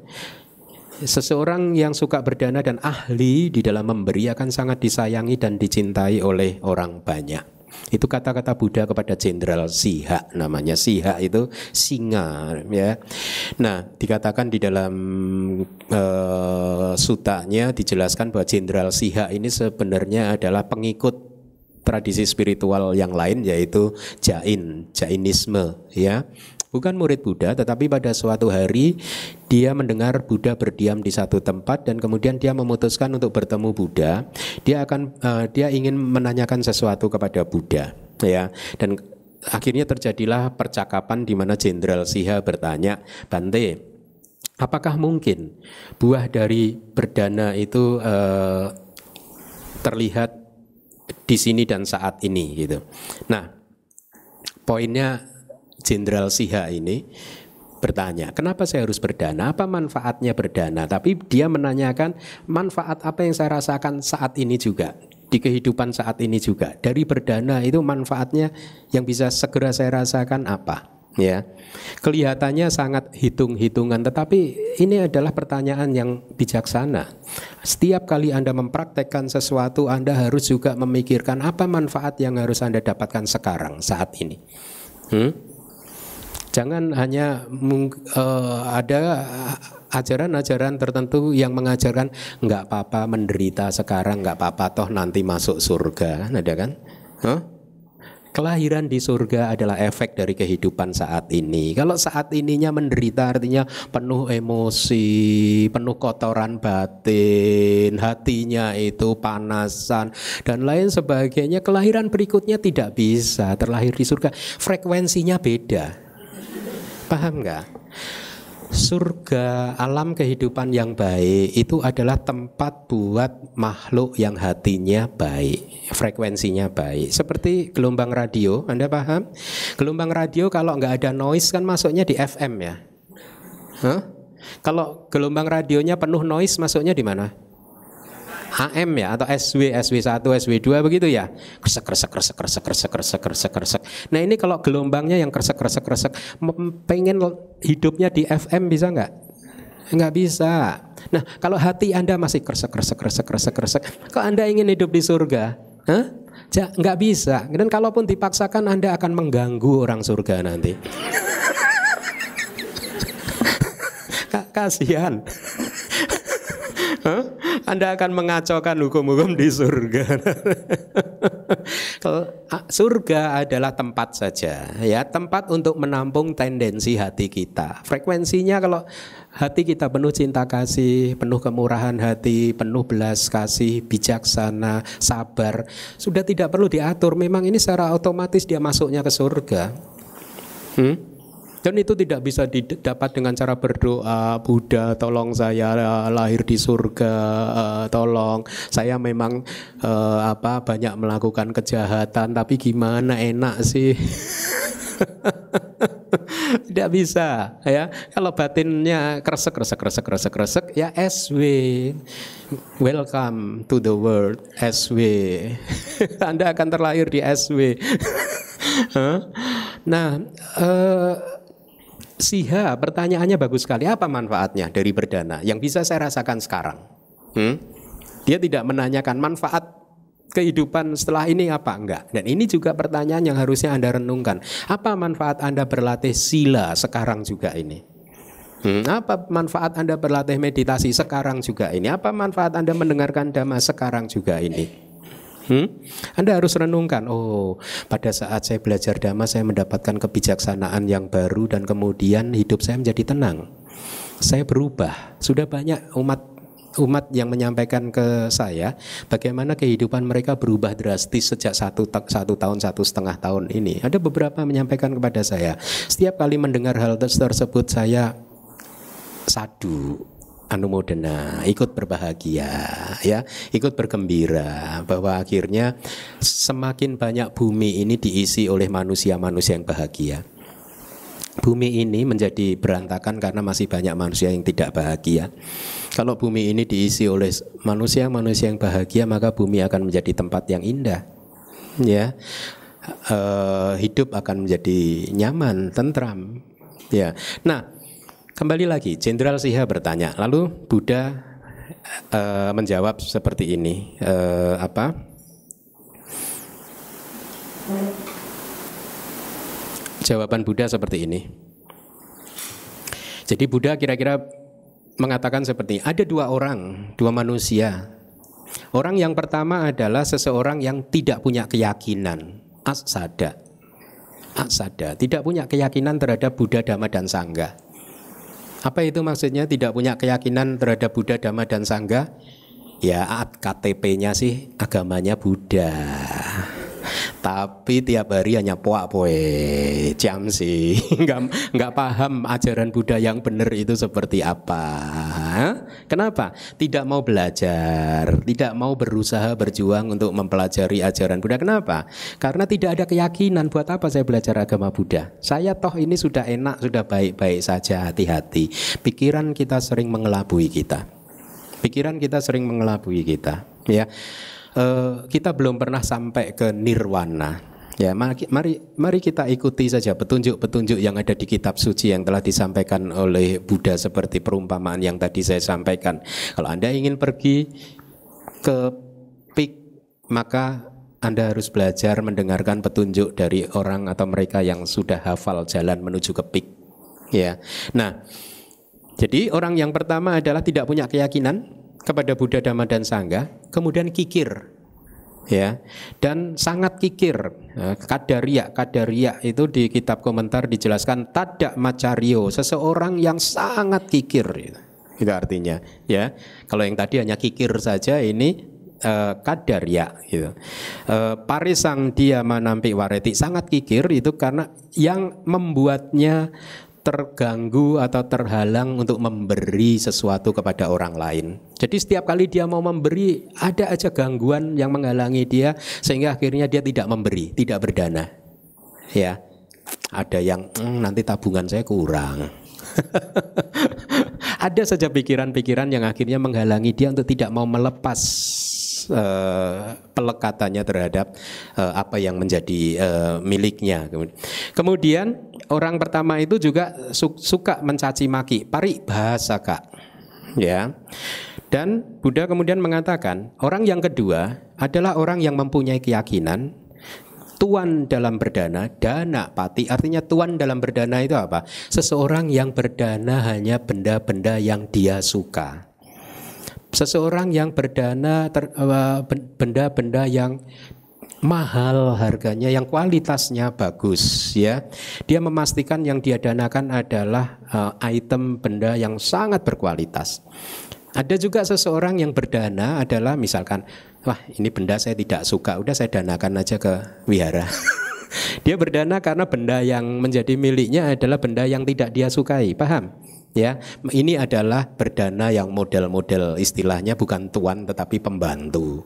seseorang yang suka berdana dan ahli di dalam memberi akan sangat disayangi dan dicintai oleh orang banyak. Itu kata-kata Buddha kepada Jenderal Siha namanya Siha itu singa ya. Nah, dikatakan di dalam e, sutanya dijelaskan bahwa Jenderal Siha ini sebenarnya adalah pengikut tradisi spiritual yang lain yaitu Jain, Jainisme ya bukan murid Buddha, tetapi pada suatu hari dia mendengar Buddha berdiam di satu tempat dan kemudian dia memutuskan untuk bertemu Buddha. Dia akan uh, dia ingin menanyakan sesuatu kepada Buddha, ya. Dan akhirnya terjadilah percakapan di mana Jenderal Siha bertanya, "Bante, apakah mungkin buah dari berdana itu uh, terlihat di sini dan saat ini?" gitu. Nah, poinnya Jenderal Siha ini bertanya, kenapa saya harus berdana? Apa manfaatnya berdana? Tapi dia menanyakan manfaat apa yang saya rasakan saat ini juga di kehidupan saat ini juga. Dari berdana itu manfaatnya yang bisa segera saya rasakan apa? Ya, kelihatannya sangat hitung-hitungan, tetapi ini adalah pertanyaan yang bijaksana. Setiap kali Anda mempraktekkan sesuatu, Anda harus juga memikirkan apa manfaat yang harus Anda dapatkan sekarang, saat ini. Hmm? Jangan hanya uh, ada ajaran-ajaran tertentu yang mengajarkan nggak apa-apa menderita sekarang nggak apa-apa toh nanti masuk surga kan ada kan? Huh? Kelahiran di surga adalah efek dari kehidupan saat ini. Kalau saat ininya menderita artinya penuh emosi, penuh kotoran batin, hatinya itu panasan dan lain sebagainya. Kelahiran berikutnya tidak bisa terlahir di surga. Frekuensinya beda. Paham nggak? Surga alam kehidupan yang baik itu adalah tempat buat makhluk yang hatinya baik, frekuensinya baik. Seperti gelombang radio, Anda paham? Gelombang radio kalau nggak ada noise kan masuknya di FM ya. Huh? Kalau gelombang radionya penuh noise masuknya di mana? HM ya atau SW SW1 SW2 begitu ya kresek kresek kresek kresek kresek kresek kresek kresek nah ini kalau gelombangnya yang kresek kresek kresek pengen hidupnya di FM bisa nggak nggak bisa nah kalau hati anda masih kresek kresek kresek kresek kresek kok anda ingin hidup di surga Hah? Ja, nggak bisa dan kalaupun dipaksakan anda akan mengganggu orang surga nanti kasihan anda akan mengacaukan hukum-hukum di surga. surga adalah tempat saja, ya tempat untuk menampung tendensi hati kita. Frekuensinya kalau hati kita penuh cinta kasih, penuh kemurahan hati, penuh belas kasih, bijaksana, sabar, sudah tidak perlu diatur. Memang ini secara otomatis dia masuknya ke surga. Hmm? Dan itu tidak bisa didapat dengan cara berdoa, Buddha tolong saya eh, lahir di surga, eh, tolong saya memang eh, apa banyak melakukan kejahatan tapi gimana enak sih. tidak bisa ya kalau batinnya kresek kresek kresek kresek kresek ya SW welcome to the world SW Anda akan terlahir di SW nah Siha pertanyaannya bagus sekali. Apa manfaatnya dari berdana yang bisa saya rasakan sekarang? Hmm? Dia tidak menanyakan manfaat kehidupan setelah ini apa enggak. Dan ini juga pertanyaan yang harusnya Anda renungkan. Apa manfaat Anda berlatih sila sekarang juga ini? Hmm, apa manfaat Anda berlatih meditasi sekarang juga ini? Apa manfaat Anda mendengarkan dhamma sekarang juga ini? Hmm? Anda harus renungkan, oh pada saat saya belajar dhamma saya mendapatkan kebijaksanaan yang baru dan kemudian hidup saya menjadi tenang. Saya berubah. Sudah banyak umat umat yang menyampaikan ke saya bagaimana kehidupan mereka berubah drastis sejak satu, satu tahun satu setengah tahun ini. Ada beberapa menyampaikan kepada saya. Setiap kali mendengar hal tersebut saya sadu anumodana, ikut berbahagia, ya, ikut bergembira bahwa akhirnya semakin banyak bumi ini diisi oleh manusia-manusia yang bahagia. Bumi ini menjadi berantakan karena masih banyak manusia yang tidak bahagia. Kalau bumi ini diisi oleh manusia-manusia yang bahagia, maka bumi akan menjadi tempat yang indah. Ya, e, hidup akan menjadi nyaman, tentram. Ya, nah Kembali lagi, Jenderal Siha bertanya. Lalu Buddha uh, menjawab seperti ini, uh, apa? Jawaban Buddha seperti ini. Jadi Buddha kira-kira mengatakan seperti ini, ada dua orang, dua manusia. Orang yang pertama adalah seseorang yang tidak punya keyakinan, asada. Asada, tidak punya keyakinan terhadap Buddha, Dhamma, dan Sangha. Apa itu maksudnya tidak punya keyakinan terhadap Buddha, Dhamma, dan Sangga? Ya KTP-nya sih agamanya Buddha. Tapi tiap hari hanya poak poe, jam sih. Nggak, nggak paham ajaran Buddha yang benar itu seperti apa. Kenapa? Tidak mau belajar, tidak mau berusaha berjuang untuk mempelajari ajaran Buddha. Kenapa? Karena tidak ada keyakinan buat apa saya belajar agama Buddha. Saya toh ini sudah enak, sudah baik-baik saja, hati-hati. Pikiran kita sering mengelabui kita. Pikiran kita sering mengelabui kita, ya. Eh, kita belum pernah sampai ke nirwana. Ya, mari mari kita ikuti saja petunjuk-petunjuk yang ada di kitab suci yang telah disampaikan oleh Buddha seperti perumpamaan yang tadi saya sampaikan. Kalau Anda ingin pergi ke pik maka anda harus belajar mendengarkan petunjuk dari orang atau mereka yang sudah hafal jalan menuju ke pik. Ya. Nah, jadi orang yang pertama adalah tidak punya keyakinan, kepada Buddha Dhamma dan Sangha, kemudian kikir ya dan sangat kikir kadaria ya, kadaria itu di kitab komentar dijelaskan tadak macario seseorang yang sangat kikir gitu. itu artinya ya kalau yang tadi hanya kikir saja ini uh, ya gitu uh, parisang dia menampik wareti sangat kikir itu karena yang membuatnya terganggu atau terhalang untuk memberi sesuatu kepada orang lain. Jadi setiap kali dia mau memberi, ada aja gangguan yang menghalangi dia sehingga akhirnya dia tidak memberi, tidak berdana. Ya. Ada yang mmm, nanti tabungan saya kurang. ada saja pikiran-pikiran yang akhirnya menghalangi dia untuk tidak mau melepas Uh, pelekatannya terhadap uh, apa yang menjadi uh, miliknya. Kemudian orang pertama itu juga suka mencaci maki, pari bahasa kak. Ya. Dan Buddha kemudian mengatakan, orang yang kedua adalah orang yang mempunyai keyakinan tuan dalam berdana, dana pati. Artinya tuan dalam berdana itu apa? Seseorang yang berdana hanya benda-benda yang dia suka. Seseorang yang berdana eh, benda-benda yang mahal harganya, yang kualitasnya bagus ya. Dia memastikan yang dia danakan adalah uh, item benda yang sangat berkualitas. Ada juga seseorang yang berdana adalah misalkan, wah ini benda saya tidak suka, udah saya danakan aja ke wihara. dia berdana karena benda yang menjadi miliknya adalah benda yang tidak dia sukai, paham? Ya, ini adalah berdana yang model-model istilahnya bukan tuan tetapi pembantu.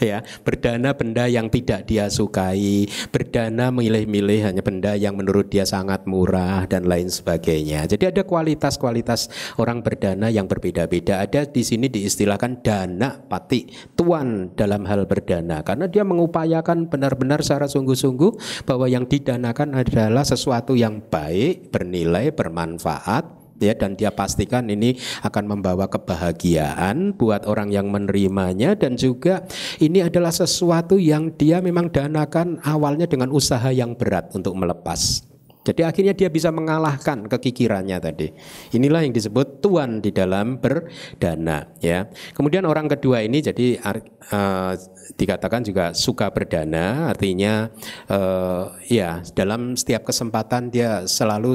ya berdana benda yang tidak dia sukai berdana milih-milih hanya benda yang menurut dia sangat murah dan lain sebagainya jadi ada kualitas-kualitas orang berdana yang berbeda-beda ada di sini diistilahkan dana pati tuan dalam hal berdana karena dia mengupayakan benar-benar secara sungguh-sungguh bahwa yang didanakan adalah sesuatu yang baik bernilai bermanfaat ya dan dia pastikan ini akan membawa kebahagiaan buat orang yang menerimanya dan juga ini adalah sesuatu yang dia memang danakan awalnya dengan usaha yang berat untuk melepas jadi akhirnya dia bisa mengalahkan kekikirannya tadi. Inilah yang disebut tuan di dalam berdana ya. Kemudian orang kedua ini jadi uh, dikatakan juga suka berdana artinya uh, ya dalam setiap kesempatan dia selalu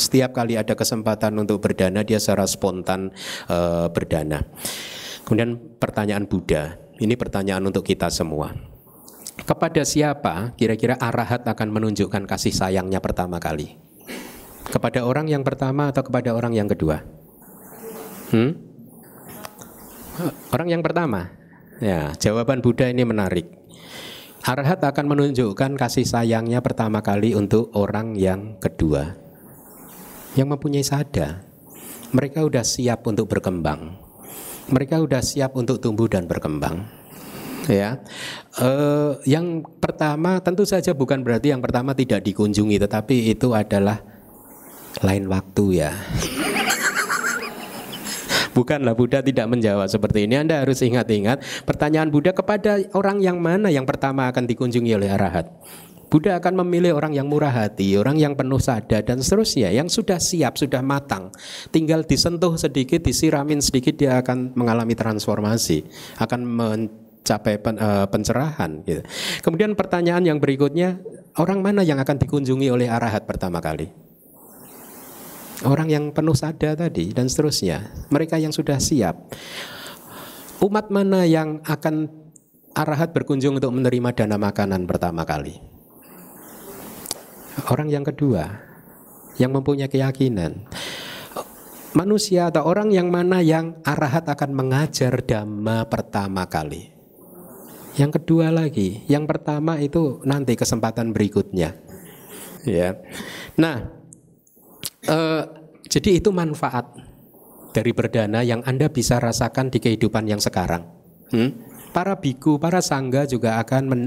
setiap kali ada kesempatan untuk berdana dia secara spontan uh, berdana. Kemudian pertanyaan Buddha, ini pertanyaan untuk kita semua. Kepada siapa kira-kira arahat akan menunjukkan kasih sayangnya pertama kali? Kepada orang yang pertama atau kepada orang yang kedua? Hmm? Orang yang pertama. Ya, jawaban Buddha ini menarik. Arahat akan menunjukkan kasih sayangnya pertama kali untuk orang yang kedua. Yang mempunyai sada. Mereka sudah siap untuk berkembang. Mereka sudah siap untuk tumbuh dan berkembang ya. Eh, yang pertama tentu saja bukan berarti yang pertama tidak dikunjungi, tetapi itu adalah lain waktu ya. Bukanlah Buddha tidak menjawab seperti ini. Anda harus ingat-ingat pertanyaan Buddha kepada orang yang mana yang pertama akan dikunjungi oleh arahat. Buddha akan memilih orang yang murah hati, orang yang penuh sada dan seterusnya, yang sudah siap, sudah matang. Tinggal disentuh sedikit, disiramin sedikit, dia akan mengalami transformasi, akan capai pen, uh, pencerahan. Gitu. Kemudian pertanyaan yang berikutnya, orang mana yang akan dikunjungi oleh arahat pertama kali? Orang yang penuh sada tadi dan seterusnya. Mereka yang sudah siap. Umat mana yang akan arahat berkunjung untuk menerima dana makanan pertama kali? Orang yang kedua, yang mempunyai keyakinan manusia atau orang yang mana yang arahat akan mengajar dhamma pertama kali. Yang kedua lagi, yang pertama itu nanti kesempatan berikutnya. Ya. Nah, eh, jadi itu manfaat dari berdana yang Anda bisa rasakan di kehidupan yang sekarang. Hmm? Para biku, para sangga juga akan men,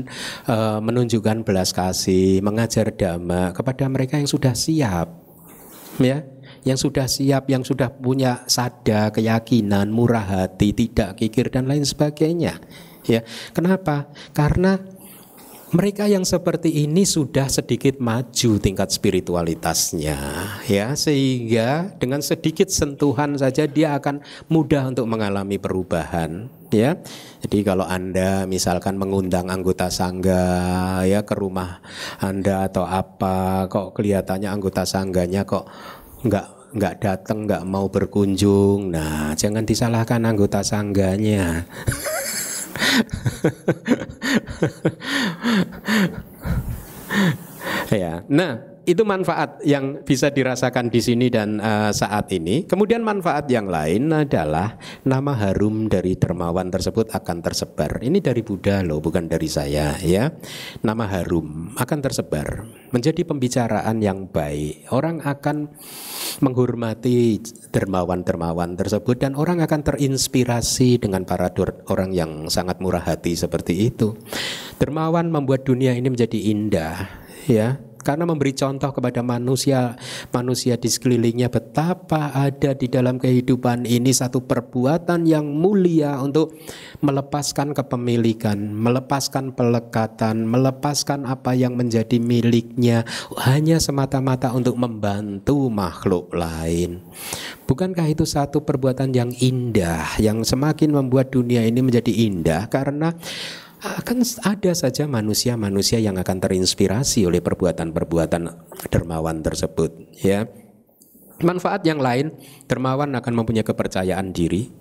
e, menunjukkan belas kasih, mengajar dhamma kepada mereka yang sudah siap. Ya, yang sudah siap, yang sudah punya sada, keyakinan, murah hati, tidak kikir dan lain sebagainya. Ya, kenapa? Karena mereka yang seperti ini sudah sedikit maju tingkat spiritualitasnya ya sehingga dengan sedikit sentuhan saja dia akan mudah untuk mengalami perubahan ya. Jadi kalau Anda misalkan mengundang anggota sangga ya ke rumah Anda atau apa kok kelihatannya anggota sangganya kok enggak nggak datang nggak mau berkunjung nah jangan disalahkan anggota sangganya ya. Nah, itu manfaat yang bisa dirasakan di sini dan uh, saat ini. Kemudian manfaat yang lain adalah nama harum dari dermawan tersebut akan tersebar. Ini dari Buddha loh, bukan dari saya ya. Nama harum akan tersebar, menjadi pembicaraan yang baik. Orang akan menghormati dermawan-dermawan tersebut dan orang akan terinspirasi dengan para orang yang sangat murah hati seperti itu. Dermawan membuat dunia ini menjadi indah ya karena memberi contoh kepada manusia manusia di sekelilingnya betapa ada di dalam kehidupan ini satu perbuatan yang mulia untuk melepaskan kepemilikan, melepaskan pelekatan, melepaskan apa yang menjadi miliknya hanya semata-mata untuk membantu makhluk lain. Bukankah itu satu perbuatan yang indah yang semakin membuat dunia ini menjadi indah karena akan ada saja manusia-manusia yang akan terinspirasi oleh perbuatan-perbuatan dermawan tersebut ya manfaat yang lain dermawan akan mempunyai kepercayaan diri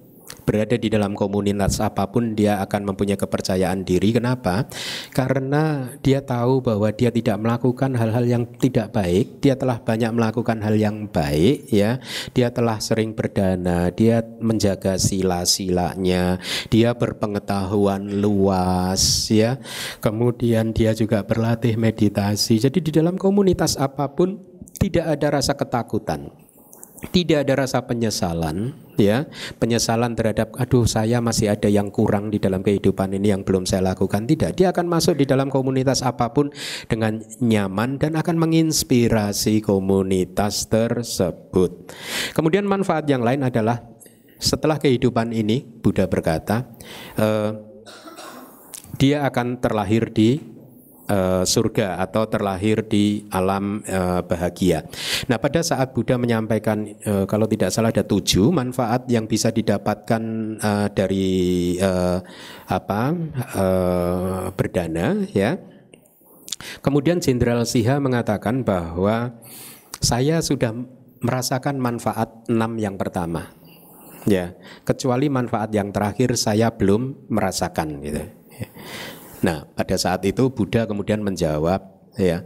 berada di dalam komunitas apapun dia akan mempunyai kepercayaan diri. Kenapa? Karena dia tahu bahwa dia tidak melakukan hal-hal yang tidak baik, dia telah banyak melakukan hal yang baik ya. Dia telah sering berdana, dia menjaga sila-silanya, dia berpengetahuan luas ya. Kemudian dia juga berlatih meditasi. Jadi di dalam komunitas apapun tidak ada rasa ketakutan tidak ada rasa penyesalan ya penyesalan terhadap aduh saya masih ada yang kurang di dalam kehidupan ini yang belum saya lakukan tidak dia akan masuk di dalam komunitas apapun dengan nyaman dan akan menginspirasi komunitas tersebut kemudian manfaat yang lain adalah setelah kehidupan ini Buddha berkata eh, dia akan terlahir di Eh, surga atau terlahir di alam e, bahagia. Nah pada saat Buddha menyampaikan e, kalau tidak salah ada tujuh manfaat yang bisa didapatkan e, dari e, apa e, berdana ya. Kemudian Jenderal Siha mengatakan bahwa saya sudah merasakan manfaat enam yang pertama. Ya, kecuali manfaat yang terakhir saya belum merasakan gitu. Nah, pada saat itu Buddha kemudian menjawab ya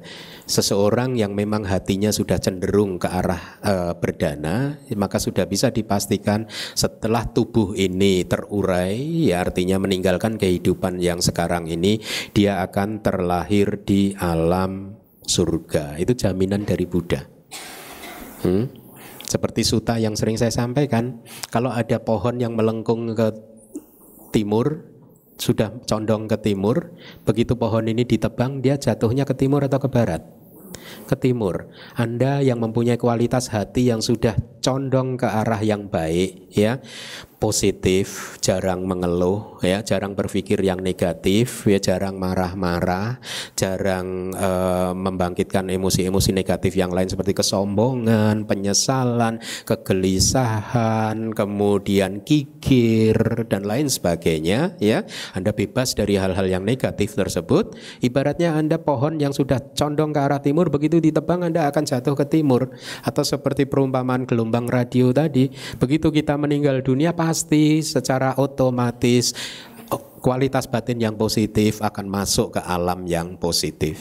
seseorang yang memang hatinya sudah cenderung ke arah e, berdana maka sudah bisa dipastikan setelah tubuh ini terurai ya artinya meninggalkan kehidupan yang sekarang ini dia akan terlahir di alam surga itu jaminan dari Buddha hmm? seperti suta yang sering saya sampaikan kalau ada pohon yang melengkung ke timur sudah condong ke timur, begitu pohon ini ditebang dia jatuhnya ke timur atau ke barat? Ke timur. Anda yang mempunyai kualitas hati yang sudah condong ke arah yang baik ya positif, jarang mengeluh, ya, jarang berpikir yang negatif, ya, jarang marah-marah, jarang uh, membangkitkan emosi-emosi negatif yang lain seperti kesombongan, penyesalan, kegelisahan, kemudian kikir dan lain sebagainya, ya. Anda bebas dari hal-hal yang negatif tersebut. Ibaratnya Anda pohon yang sudah condong ke arah timur begitu ditebang Anda akan jatuh ke timur atau seperti perumpamaan gelombang radio tadi, begitu kita meninggal dunia pasti secara otomatis oh, kualitas batin yang positif akan masuk ke alam yang positif.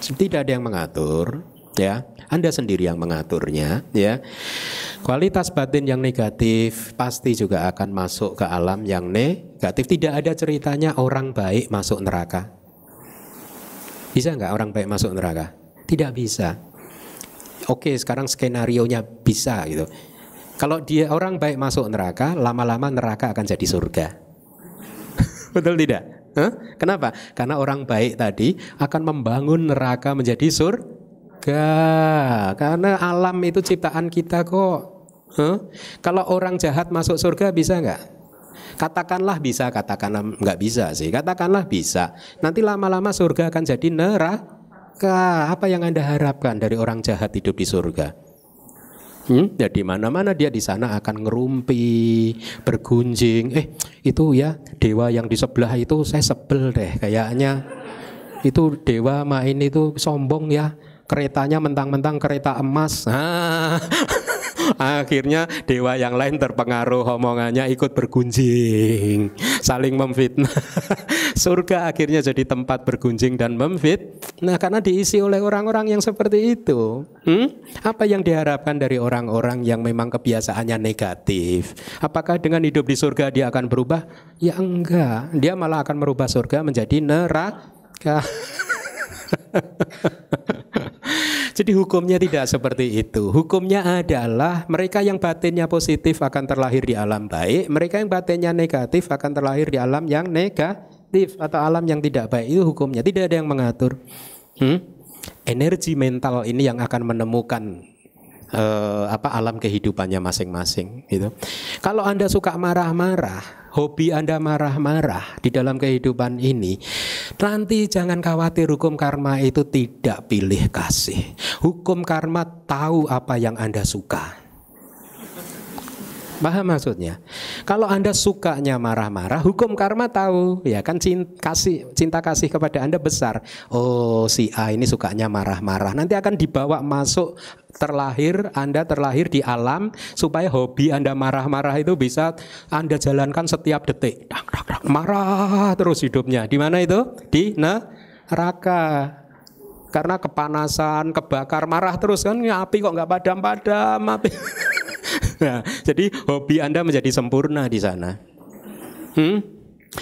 Tidak ada yang mengatur, ya. Anda sendiri yang mengaturnya, ya. Kualitas batin yang negatif pasti juga akan masuk ke alam yang negatif. Tidak ada ceritanya orang baik masuk neraka. Bisa nggak orang baik masuk neraka? Tidak bisa. Oke, sekarang skenario nya bisa gitu kalau dia orang baik masuk neraka, lama-lama neraka akan jadi surga. Betul tidak? Huh? Kenapa? Karena orang baik tadi akan membangun neraka menjadi surga. Karena alam itu ciptaan kita kok. Huh? Kalau orang jahat masuk surga bisa nggak? Katakanlah bisa, katakanlah nggak bisa sih. Katakanlah bisa. Nanti lama-lama surga akan jadi neraka. Apa yang anda harapkan dari orang jahat hidup di surga? Hmm? Ya di mana-mana dia di sana akan ngerumpi, bergunjing. Eh, itu ya dewa yang di sebelah itu saya sebel deh kayaknya. Itu dewa main itu sombong ya. Keretanya mentang-mentang kereta emas. Ah. Akhirnya dewa yang lain terpengaruh omongannya ikut bergunjing, saling memfitnah. Surga akhirnya jadi tempat bergunjing dan memfit. Nah, karena diisi oleh orang-orang yang seperti itu. Hmm? Apa yang diharapkan dari orang-orang yang memang kebiasaannya negatif? Apakah dengan hidup di surga dia akan berubah? Ya enggak. Dia malah akan merubah surga menjadi neraka. Jadi hukumnya tidak seperti itu. Hukumnya adalah mereka yang batinnya positif akan terlahir di alam baik, mereka yang batinnya negatif akan terlahir di alam yang negatif atau alam yang tidak baik itu hukumnya. Tidak ada yang mengatur. Hmm? Energi mental ini yang akan menemukan uh, apa alam kehidupannya masing-masing gitu. Kalau Anda suka marah-marah, hobi Anda marah-marah di dalam kehidupan ini, nanti jangan khawatir hukum karma itu tidak pilih kasih. Hukum karma tahu apa yang Anda suka. Paham maksudnya? Kalau Anda sukanya marah-marah, hukum karma tahu, ya kan cinta kasih cinta kasih kepada Anda besar. Oh, si A ini sukanya marah-marah. Nanti akan dibawa masuk terlahir Anda terlahir di alam supaya hobi Anda marah-marah itu bisa Anda jalankan setiap detik. marah terus hidupnya. Di mana itu? Di neraka karena kepanasan, kebakar, marah terus kan api kok nggak padam-padam api. nah, jadi hobi Anda menjadi sempurna di sana. Hmm?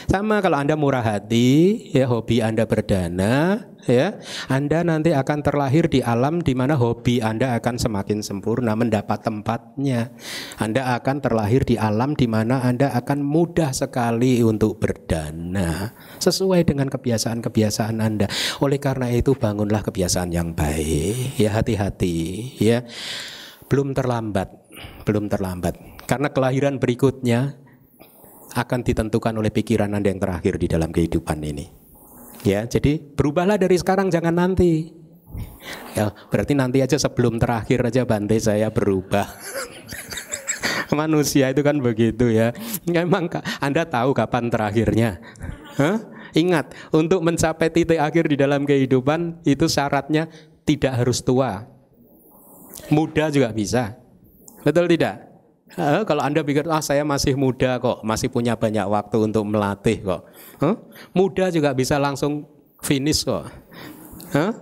Sama kalau Anda murah hati, ya hobi Anda berdana, ya Anda nanti akan terlahir di alam di mana hobi Anda akan semakin sempurna, mendapat tempatnya. Anda akan terlahir di alam di mana Anda akan mudah sekali untuk berdana sesuai dengan kebiasaan-kebiasaan Anda. Oleh karena itu bangunlah kebiasaan yang baik, ya hati-hati, ya belum terlambat belum terlambat. Karena kelahiran berikutnya akan ditentukan oleh pikiran Anda yang terakhir di dalam kehidupan ini. Ya, jadi berubahlah dari sekarang jangan nanti. Ya, berarti nanti aja sebelum terakhir aja bantai saya berubah. Manusia itu kan begitu ya. Memang Anda tahu kapan terakhirnya. Hah? Ingat, untuk mencapai titik akhir di dalam kehidupan itu syaratnya tidak harus tua. Muda juga bisa. Betul tidak? Uh, kalau Anda pikir, ah saya masih muda kok, masih punya banyak waktu untuk melatih kok. Huh? muda juga bisa langsung finish kok. Huh?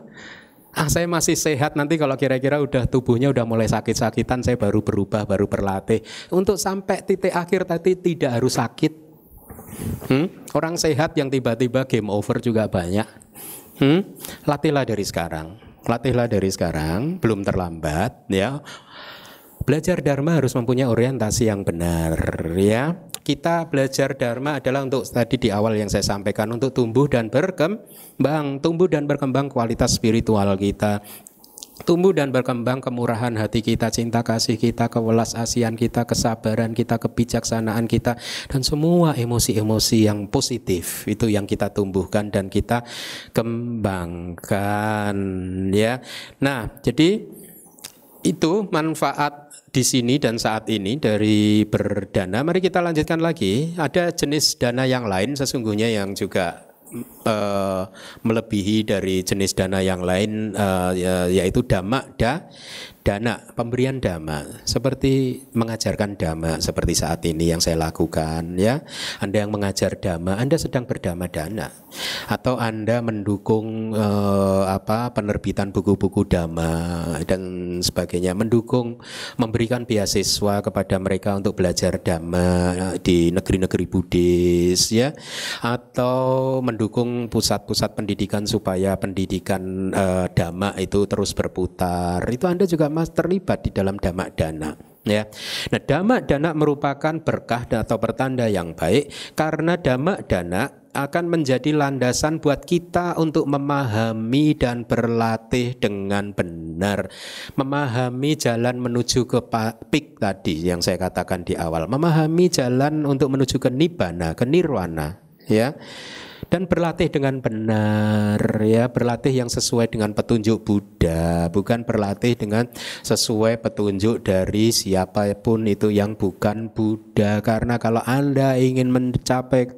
ah saya masih sehat nanti kalau kira-kira udah tubuhnya udah mulai sakit-sakitan, saya baru berubah, baru berlatih. Untuk sampai titik akhir tadi tidak harus sakit. Hmm? Orang sehat yang tiba-tiba game over juga banyak. Hmm? Latihlah dari sekarang. Latihlah dari sekarang, belum terlambat ya Belajar dharma harus mempunyai orientasi yang benar ya. Kita belajar dharma adalah untuk tadi di awal yang saya sampaikan untuk tumbuh dan berkembang, tumbuh dan berkembang kualitas spiritual kita. Tumbuh dan berkembang kemurahan hati kita, cinta kasih kita, kewelas asian kita, kesabaran kita, kebijaksanaan kita, dan semua emosi-emosi yang positif itu yang kita tumbuhkan dan kita kembangkan ya. Nah, jadi itu manfaat di sini dan saat ini dari berdana, mari kita lanjutkan lagi. Ada jenis dana yang lain sesungguhnya yang juga uh, melebihi dari jenis dana yang lain uh, yaitu damak da dana, pemberian dhamma seperti mengajarkan dhamma seperti saat ini yang saya lakukan ya. Anda yang mengajar dhamma Anda sedang berdhamma dana atau Anda mendukung eh, apa penerbitan buku-buku dhamma dan sebagainya, mendukung memberikan beasiswa kepada mereka untuk belajar dhamma eh, di negeri-negeri Buddhis ya atau mendukung pusat-pusat pendidikan supaya pendidikan eh, dhamma itu terus berputar. Itu Anda juga mas terlibat di dalam damak dana ya. Nah, damak dana merupakan berkah atau pertanda yang baik karena damak dana akan menjadi landasan buat kita untuk memahami dan berlatih dengan benar, memahami jalan menuju ke pik tadi yang saya katakan di awal, memahami jalan untuk menuju ke nibana, ke nirwana, ya dan berlatih dengan benar ya, berlatih yang sesuai dengan petunjuk Buddha, bukan berlatih dengan sesuai petunjuk dari siapapun itu yang bukan Buddha. Karena kalau Anda ingin mencapai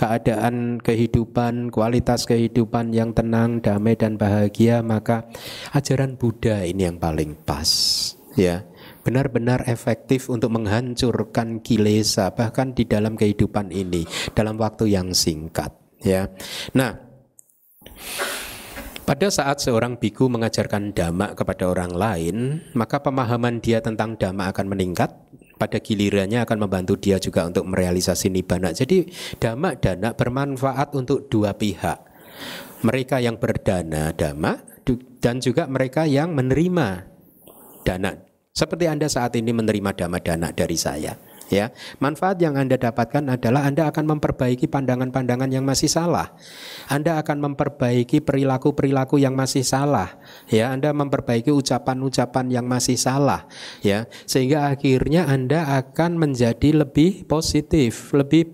keadaan kehidupan, kualitas kehidupan yang tenang, damai dan bahagia, maka ajaran Buddha ini yang paling pas ya benar-benar efektif untuk menghancurkan kilesa bahkan di dalam kehidupan ini dalam waktu yang singkat ya. Nah, pada saat seorang biku mengajarkan dhamma kepada orang lain, maka pemahaman dia tentang dhamma akan meningkat. Pada gilirannya akan membantu dia juga untuk merealisasi nibbana. Jadi dhamma dana bermanfaat untuk dua pihak. Mereka yang berdana dhamma dan juga mereka yang menerima dana. Seperti Anda saat ini menerima dhamma dana dari saya ya. Manfaat yang Anda dapatkan adalah Anda akan memperbaiki pandangan-pandangan yang masih salah. Anda akan memperbaiki perilaku-perilaku yang masih salah, ya. Anda memperbaiki ucapan-ucapan yang masih salah, ya. Sehingga akhirnya Anda akan menjadi lebih positif, lebih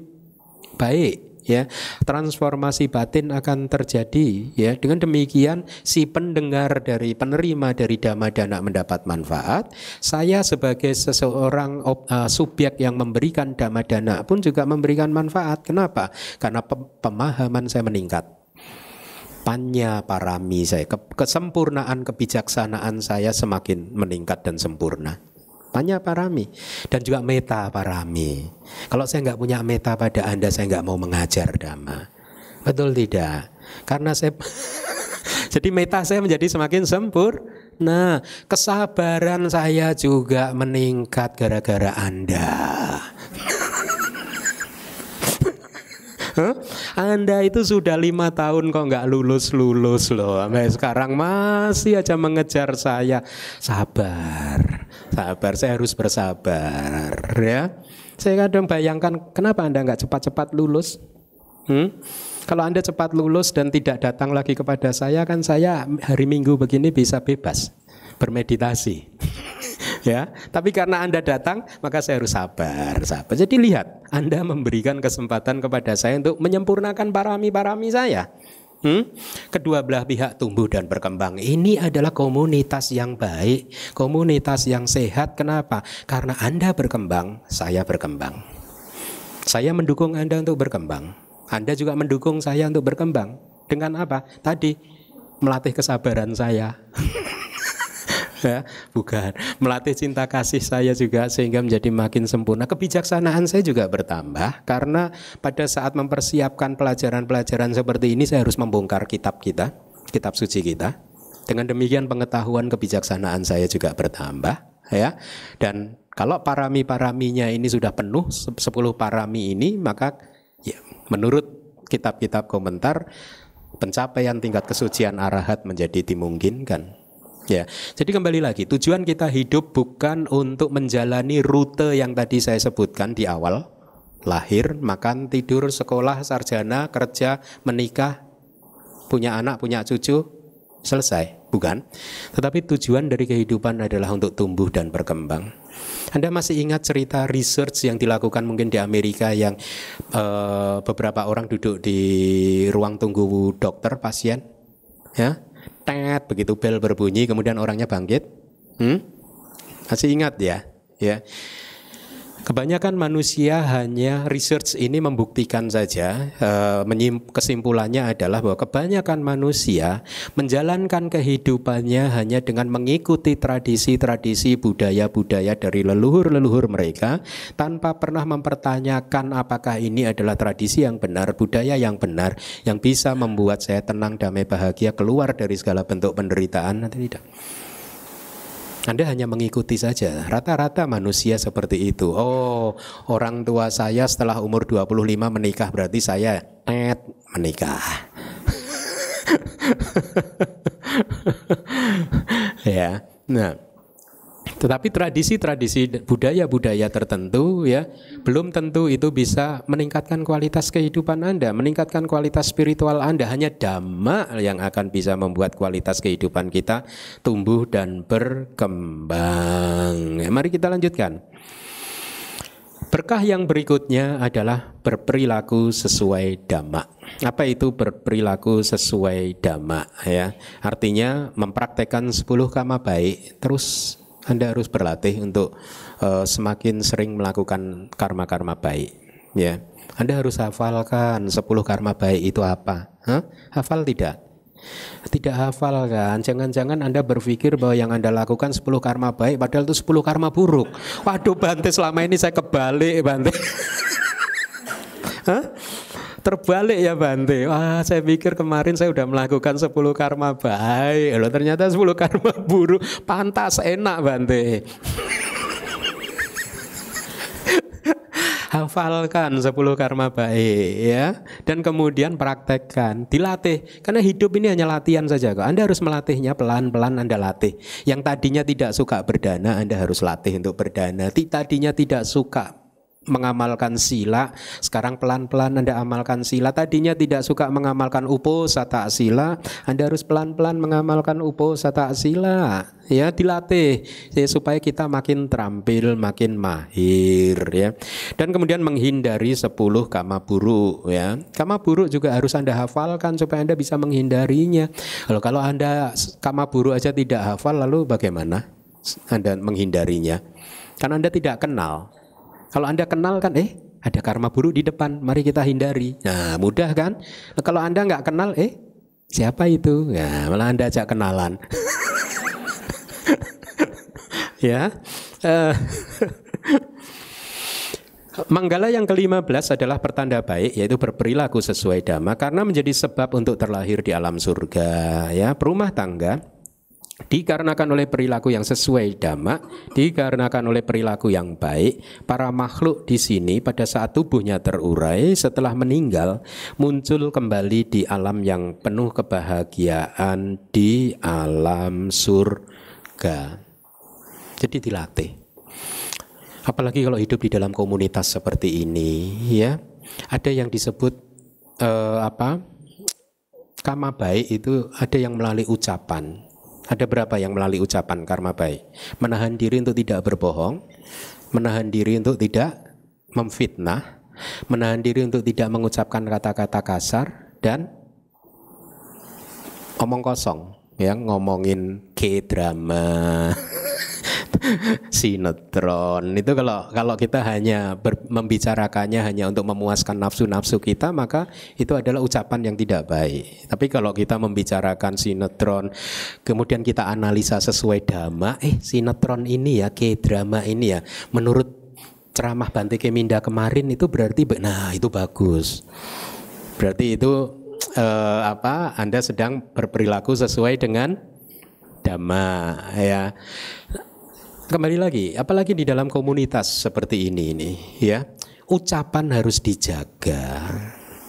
baik ya transformasi batin akan terjadi ya dengan demikian si pendengar dari penerima dari dhamma dana mendapat manfaat saya sebagai seseorang uh, subjek yang memberikan dhamma dana pun juga memberikan manfaat kenapa karena pemahaman saya meningkat panya parami saya, kesempurnaan kebijaksanaan saya semakin meningkat dan sempurna. Panya parami dan juga meta parami. Kalau saya nggak punya meta pada Anda, saya nggak mau mengajar dhamma. Betul tidak? Karena saya jadi meta saya menjadi semakin sempur. Nah, kesabaran saya juga meningkat gara-gara Anda. huh? Anda itu sudah lima tahun kok nggak lulus lulus loh. Sampai sekarang masih aja mengejar saya. Sabar, sabar. Saya harus bersabar, ya. Saya kadang bayangkan kenapa Anda nggak cepat-cepat lulus? Hmm? Kalau Anda cepat lulus dan tidak datang lagi kepada saya, kan saya hari Minggu begini bisa bebas bermeditasi ya. Tapi karena Anda datang, maka saya harus sabar, sabar. Jadi lihat, Anda memberikan kesempatan kepada saya untuk menyempurnakan parami-parami saya. Hmm? Kedua belah pihak tumbuh dan berkembang. Ini adalah komunitas yang baik, komunitas yang sehat. Kenapa? Karena Anda berkembang, saya berkembang. Saya mendukung Anda untuk berkembang. Anda juga mendukung saya untuk berkembang. Dengan apa? Tadi melatih kesabaran saya. juga Bukan. Melatih cinta kasih saya juga sehingga menjadi makin sempurna. Kebijaksanaan saya juga bertambah karena pada saat mempersiapkan pelajaran-pelajaran seperti ini saya harus membongkar kitab kita, kitab suci kita. Dengan demikian pengetahuan kebijaksanaan saya juga bertambah ya. Dan kalau parami-paraminya ini sudah penuh 10 parami ini maka ya menurut kitab-kitab komentar pencapaian tingkat kesucian arahat menjadi dimungkinkan Ya, jadi kembali lagi tujuan kita hidup bukan untuk menjalani rute yang tadi saya sebutkan di awal, lahir, makan, tidur, sekolah, sarjana, kerja, menikah, punya anak, punya cucu, selesai, bukan? Tetapi tujuan dari kehidupan adalah untuk tumbuh dan berkembang. Anda masih ingat cerita research yang dilakukan mungkin di Amerika yang e, beberapa orang duduk di ruang tunggu dokter pasien, ya? tet begitu bel berbunyi kemudian orangnya bangkit. Hmm? Masih ingat ya? Ya. Kebanyakan manusia hanya research ini membuktikan saja, eh, kesimpulannya adalah bahwa kebanyakan manusia menjalankan kehidupannya hanya dengan mengikuti tradisi-tradisi budaya-budaya dari leluhur-leluhur mereka tanpa pernah mempertanyakan apakah ini adalah tradisi yang benar, budaya yang benar yang bisa membuat saya tenang, damai, bahagia keluar dari segala bentuk penderitaan atau tidak. Anda hanya mengikuti saja. Rata-rata manusia seperti itu. Oh, orang tua saya setelah umur 25 menikah berarti saya net menikah. ya. Nah, tetapi tradisi-tradisi budaya-budaya tertentu ya belum tentu itu bisa meningkatkan kualitas kehidupan Anda, meningkatkan kualitas spiritual Anda. Hanya dhamma yang akan bisa membuat kualitas kehidupan kita tumbuh dan berkembang. Ya, mari kita lanjutkan. Berkah yang berikutnya adalah berperilaku sesuai dhamma. Apa itu berperilaku sesuai dhamma ya? Artinya mempraktekkan 10 kama baik terus anda harus berlatih untuk uh, semakin sering melakukan karma-karma baik. Ya, Anda harus hafalkan 10 karma baik itu apa. Hah? Hafal tidak? Tidak hafal kan? Jangan-jangan Anda berpikir bahwa yang Anda lakukan 10 karma baik padahal itu 10 karma buruk. Waduh Bante selama ini saya kebalik Bante. Hah? terbalik ya Bante. Wah, saya pikir kemarin saya udah melakukan 10 karma baik. Loh, ternyata 10 karma buruk. Pantas enak Bante. hafalkan 10 karma baik ya dan kemudian praktekkan dilatih karena hidup ini hanya latihan saja kok Anda harus melatihnya pelan-pelan Anda latih yang tadinya tidak suka berdana Anda harus latih untuk berdana tadinya tidak suka mengamalkan sila sekarang pelan-pelan Anda amalkan sila tadinya tidak suka mengamalkan upo sata sila Anda harus pelan-pelan mengamalkan upo sata sila ya dilatih ya, supaya kita makin terampil makin mahir ya dan kemudian menghindari 10 kama buruk ya kama buruk juga harus Anda hafalkan supaya Anda bisa menghindarinya kalau kalau Anda kama buruk aja tidak hafal lalu bagaimana Anda menghindarinya karena Anda tidak kenal kalau Anda kenal kan, eh ada karma buruk di depan, mari kita hindari. Nah mudah kan? Nah, kalau Anda nggak kenal, eh siapa itu? Ya malah Anda ajak kenalan. ya. Uh, Manggala yang ke belas adalah pertanda baik yaitu berperilaku sesuai dhamma karena menjadi sebab untuk terlahir di alam surga ya. Perumah tangga dikarenakan oleh perilaku yang sesuai dhamma, dikarenakan oleh perilaku yang baik, para makhluk di sini pada saat tubuhnya terurai setelah meninggal muncul kembali di alam yang penuh kebahagiaan di alam surga. Jadi dilatih. Apalagi kalau hidup di dalam komunitas seperti ini, ya. Ada yang disebut uh, apa? Kama baik itu ada yang melalui ucapan, ada berapa yang melalui ucapan karma baik? Menahan diri untuk tidak berbohong, menahan diri untuk tidak memfitnah, menahan diri untuk tidak mengucapkan kata-kata kasar dan omong kosong yang ngomongin K-drama sinetron itu kalau kalau kita hanya ber, membicarakannya hanya untuk memuaskan nafsu-nafsu kita maka itu adalah ucapan yang tidak baik tapi kalau kita membicarakan sinetron kemudian kita analisa sesuai dhamma eh sinetron ini ya ke drama ini ya menurut ceramah Bante Keminda kemarin itu berarti nah itu bagus. Berarti itu eh, apa Anda sedang berperilaku sesuai dengan dhamma ya kembali lagi, apalagi di dalam komunitas seperti ini ini ya. Ucapan harus dijaga.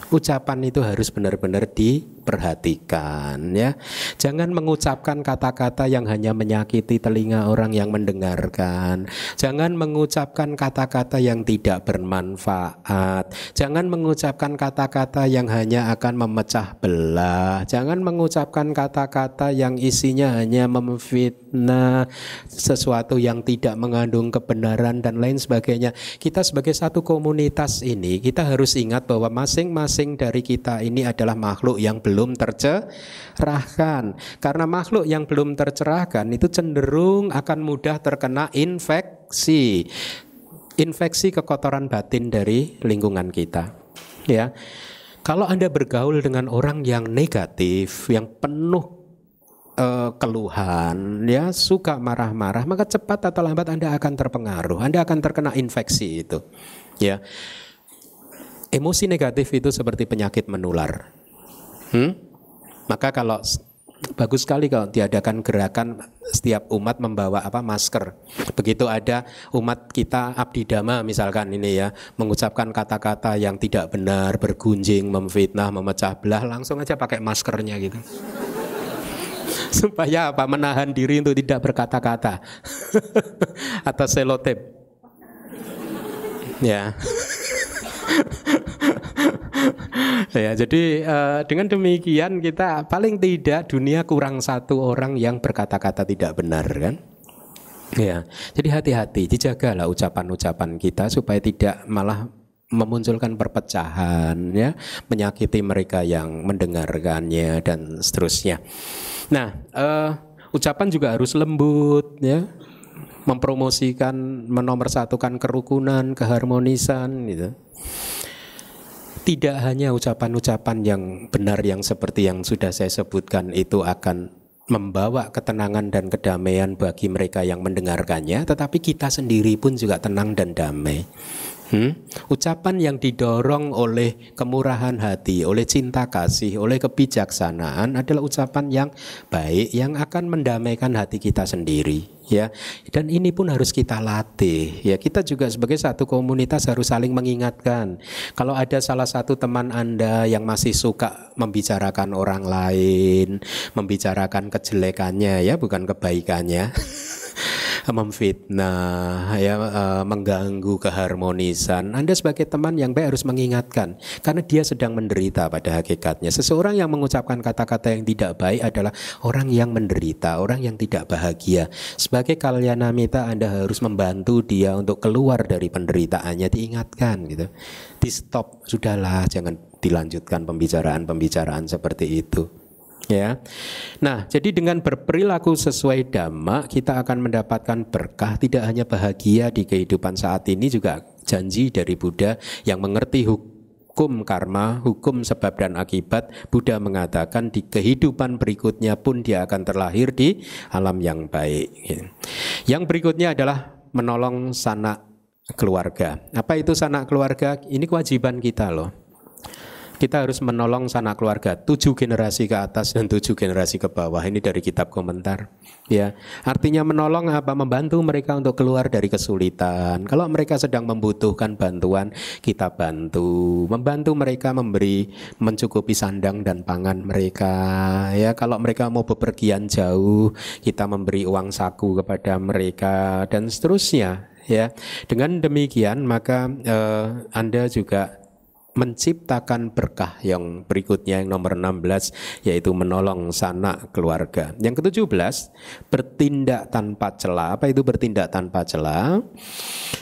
Ucapan itu harus benar-benar di diperhatikan ya. Jangan mengucapkan kata-kata yang hanya menyakiti telinga orang yang mendengarkan. Jangan mengucapkan kata-kata yang tidak bermanfaat. Jangan mengucapkan kata-kata yang hanya akan memecah belah. Jangan mengucapkan kata-kata yang isinya hanya memfitnah sesuatu yang tidak mengandung kebenaran dan lain sebagainya. Kita sebagai satu komunitas ini kita harus ingat bahwa masing-masing dari kita ini adalah makhluk yang belum belum tercerahkan. Karena makhluk yang belum tercerahkan itu cenderung akan mudah terkena infeksi. Infeksi kekotoran batin dari lingkungan kita. Ya. Kalau Anda bergaul dengan orang yang negatif, yang penuh uh, keluhan, ya suka marah-marah, maka cepat atau lambat Anda akan terpengaruh, Anda akan terkena infeksi itu. Ya. Emosi negatif itu seperti penyakit menular. Hmm? Maka kalau bagus sekali kalau diadakan gerakan setiap umat membawa apa masker. Begitu ada umat kita abdi dhamma misalkan ini ya mengucapkan kata-kata yang tidak benar, bergunjing, memfitnah, memecah belah, langsung aja pakai maskernya gitu. Supaya apa? Menahan diri untuk tidak berkata-kata atau selotip. ya. Nah ya jadi uh, dengan demikian kita paling tidak dunia kurang satu orang yang berkata-kata tidak benar kan ya jadi hati-hati dijagalah ucapan-ucapan kita supaya tidak malah memunculkan perpecahan ya menyakiti mereka yang mendengarkannya dan seterusnya nah uh, ucapan juga harus lembut ya mempromosikan menomorsatukan kerukunan keharmonisan gitu tidak hanya ucapan-ucapan yang benar yang seperti yang sudah saya sebutkan itu akan membawa ketenangan dan kedamaian bagi mereka yang mendengarkannya, tetapi kita sendiri pun juga tenang dan damai. Hmm? Ucapan yang didorong oleh kemurahan hati, oleh cinta kasih, oleh kebijaksanaan adalah ucapan yang baik yang akan mendamaikan hati kita sendiri, ya. Dan ini pun harus kita latih, ya. Kita juga sebagai satu komunitas harus saling mengingatkan. Kalau ada salah satu teman Anda yang masih suka membicarakan orang lain, membicarakan kejelekannya, ya, bukan kebaikannya. memfitnah, ya uh, mengganggu keharmonisan. Anda sebagai teman yang baik harus mengingatkan karena dia sedang menderita pada hakikatnya. Seseorang yang mengucapkan kata-kata yang tidak baik adalah orang yang menderita, orang yang tidak bahagia. Sebagai kalyanamita Anda harus membantu dia untuk keluar dari penderitaannya, diingatkan gitu. Di stop, sudahlah jangan dilanjutkan pembicaraan-pembicaraan seperti itu. Ya. Nah, jadi dengan berperilaku sesuai dhamma kita akan mendapatkan berkah tidak hanya bahagia di kehidupan saat ini juga janji dari Buddha yang mengerti hukum karma, hukum sebab dan akibat. Buddha mengatakan di kehidupan berikutnya pun dia akan terlahir di alam yang baik. Yang berikutnya adalah menolong sanak keluarga. Apa itu sanak keluarga? Ini kewajiban kita loh kita harus menolong sana keluarga tujuh generasi ke atas dan tujuh generasi ke bawah ini dari kitab komentar ya artinya menolong apa membantu mereka untuk keluar dari kesulitan kalau mereka sedang membutuhkan bantuan kita bantu membantu mereka memberi mencukupi sandang dan pangan mereka ya kalau mereka mau bepergian jauh kita memberi uang saku kepada mereka dan seterusnya ya dengan demikian maka eh, anda juga menciptakan berkah yang berikutnya yang nomor 16 yaitu menolong sanak keluarga. Yang ke-17 bertindak tanpa celah. Apa itu bertindak tanpa celah?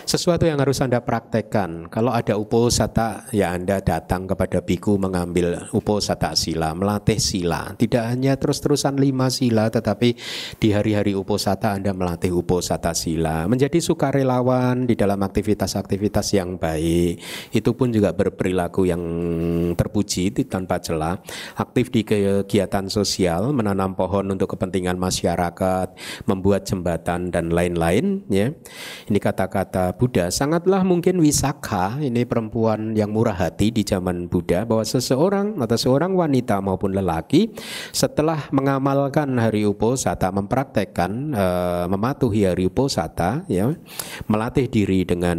Sesuatu yang harus Anda praktekkan. Kalau ada upo sata ya Anda datang kepada biku mengambil upo sata sila, melatih sila. Tidak hanya terus-terusan lima sila tetapi di hari-hari upo sata Anda melatih upo sata sila. Menjadi sukarelawan di dalam aktivitas-aktivitas yang baik. Itu pun juga berperilaku perilaku yang terpuji tanpa celah, aktif di kegiatan sosial, menanam pohon untuk kepentingan masyarakat, membuat jembatan dan lain-lain ya. Ini kata-kata Buddha sangatlah mungkin wisaka ini perempuan yang murah hati di zaman Buddha bahwa seseorang atau seorang wanita maupun lelaki setelah mengamalkan hari uposata mempraktekkan e, mematuhi hari uposata ya melatih diri dengan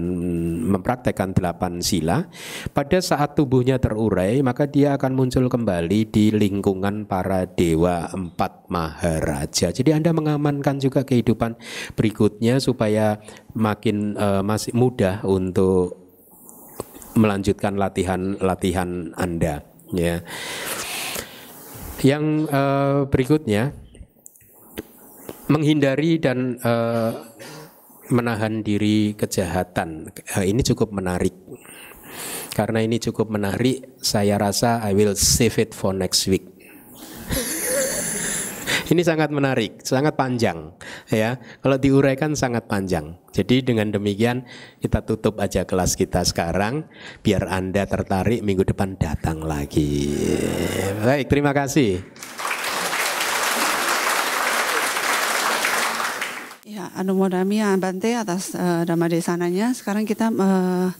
mempraktekkan delapan sila pada saat saat tubuhnya terurai maka dia akan muncul kembali di lingkungan para dewa empat maharaja. Jadi Anda mengamankan juga kehidupan berikutnya supaya makin uh, masih mudah untuk melanjutkan latihan-latihan Anda ya. Yang uh, berikutnya menghindari dan uh, menahan diri kejahatan. Uh, ini cukup menarik karena ini cukup menarik, saya rasa I will save it for next week. ini sangat menarik, sangat panjang ya. Kalau diuraikan sangat panjang. Jadi dengan demikian kita tutup aja kelas kita sekarang biar Anda tertarik minggu depan datang lagi. Baik, terima kasih. Anumodami Abante ah, atas uh, eh, Dhamma Desananya. Sekarang kita uh,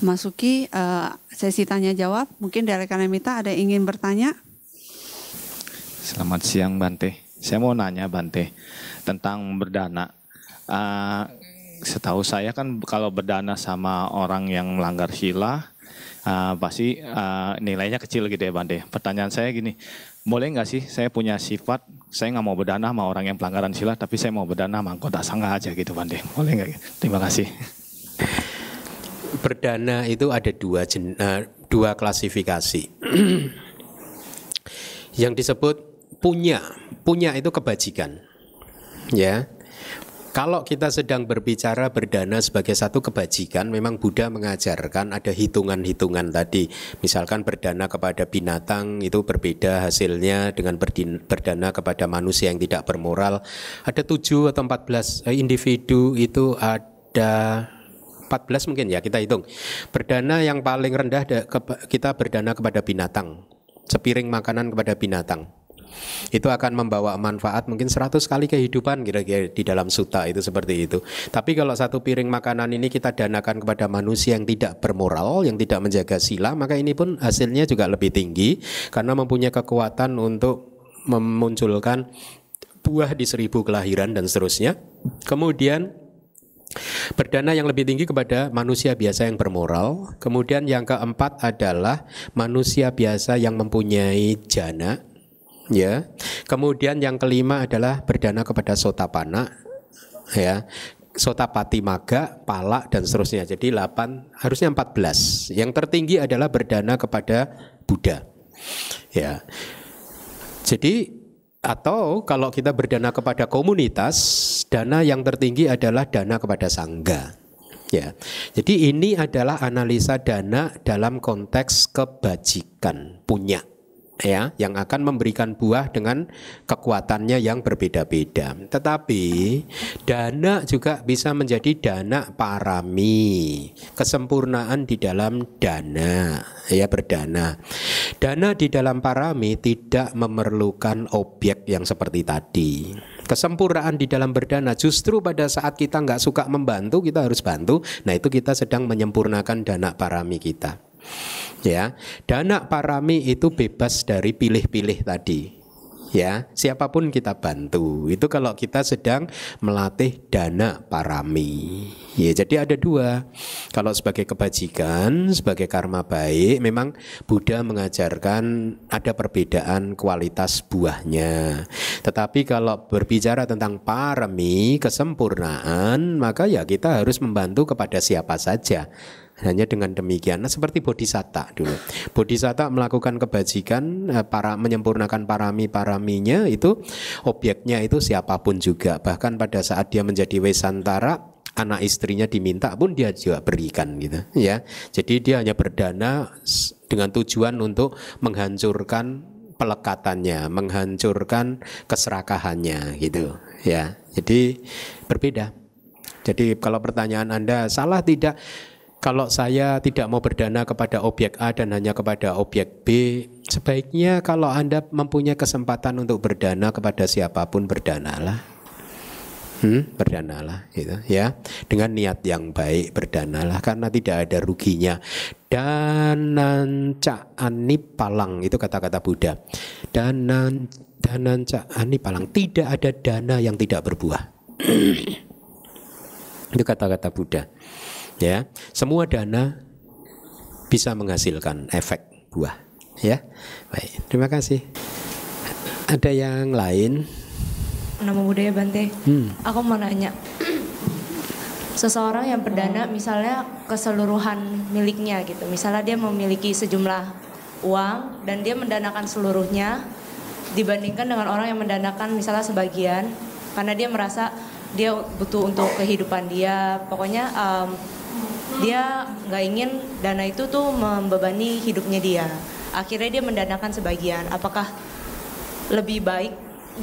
masuki uh, sesi tanya jawab. Mungkin dari Kanemita ada yang ingin bertanya? Selamat siang Bante. Saya mau nanya Bante tentang berdana. Uh, setahu saya kan kalau berdana sama orang yang melanggar sila uh, pasti uh, nilainya kecil gitu ya Bante. Pertanyaan saya gini, boleh nggak sih saya punya sifat saya nggak mau berdana sama orang yang pelanggaran sila, tapi saya mau berdana sama anggota sangga aja gitu Bante. Boleh nggak? Terima kasih. Berdana itu ada dua jen, uh, dua klasifikasi. yang disebut punya, punya itu kebajikan. Ya. Kalau kita sedang berbicara berdana sebagai satu kebajikan, memang Buddha mengajarkan ada hitungan-hitungan tadi. Misalkan berdana kepada binatang itu berbeda hasilnya dengan berdana kepada manusia yang tidak bermoral. Ada 7 atau 14 eh, individu itu ada 14 mungkin ya kita hitung. Berdana yang paling rendah kita berdana kepada binatang. Sepiring makanan kepada binatang itu akan membawa manfaat mungkin 100 kali kehidupan kira-kira di dalam suta itu seperti itu. Tapi kalau satu piring makanan ini kita danakan kepada manusia yang tidak bermoral, yang tidak menjaga sila, maka ini pun hasilnya juga lebih tinggi karena mempunyai kekuatan untuk memunculkan buah di seribu kelahiran dan seterusnya. Kemudian berdana yang lebih tinggi kepada manusia biasa yang bermoral. Kemudian yang keempat adalah manusia biasa yang mempunyai jana ya. Kemudian yang kelima adalah berdana kepada sotapana ya. Sotapati maga, pala dan seterusnya. Jadi 8 harusnya 14. Yang tertinggi adalah berdana kepada Buddha. Ya. Jadi atau kalau kita berdana kepada komunitas, dana yang tertinggi adalah dana kepada sangga. Ya. Jadi ini adalah analisa dana dalam konteks kebajikan punya ya yang akan memberikan buah dengan kekuatannya yang berbeda-beda. Tetapi dana juga bisa menjadi dana parami, kesempurnaan di dalam dana, ya berdana. Dana di dalam parami tidak memerlukan objek yang seperti tadi. Kesempurnaan di dalam berdana justru pada saat kita nggak suka membantu kita harus bantu. Nah itu kita sedang menyempurnakan dana parami kita. Ya, dana parami itu bebas dari pilih-pilih tadi. Ya, siapapun kita bantu. Itu kalau kita sedang melatih dana parami. Ya, jadi ada dua. Kalau sebagai kebajikan, sebagai karma baik, memang Buddha mengajarkan ada perbedaan kualitas buahnya. Tetapi kalau berbicara tentang parami, kesempurnaan, maka ya kita harus membantu kepada siapa saja hanya dengan demikian, nah, seperti bodhisatta dulu. Bodhisatta melakukan kebajikan, eh, para menyempurnakan parami-paraminya itu objeknya itu siapapun juga. Bahkan pada saat dia menjadi Wesantara, anak istrinya diminta pun dia juga berikan gitu ya. Jadi dia hanya berdana dengan tujuan untuk menghancurkan pelekatannya, menghancurkan keserakahannya gitu ya. Jadi berbeda. Jadi kalau pertanyaan Anda salah tidak kalau saya tidak mau berdana kepada objek A dan hanya kepada objek B, sebaiknya kalau Anda mempunyai kesempatan untuk berdana kepada siapapun berdanalah. Hmm, berdanalah gitu ya. Dengan niat yang baik berdanalah karena tidak ada ruginya. Danan ani palang itu kata-kata Buddha. Danan danan ani palang tidak ada dana yang tidak berbuah. itu kata-kata Buddha ya semua dana bisa menghasilkan efek buah ya baik terima kasih ada yang lain nama budaya Bante hmm. aku mau nanya seseorang yang berdana misalnya keseluruhan miliknya gitu misalnya dia memiliki sejumlah uang dan dia mendanakan seluruhnya dibandingkan dengan orang yang mendanakan misalnya sebagian karena dia merasa dia butuh untuk kehidupan dia pokoknya um, dia nggak ingin dana itu tuh membebani hidupnya dia akhirnya dia mendanakan sebagian apakah lebih baik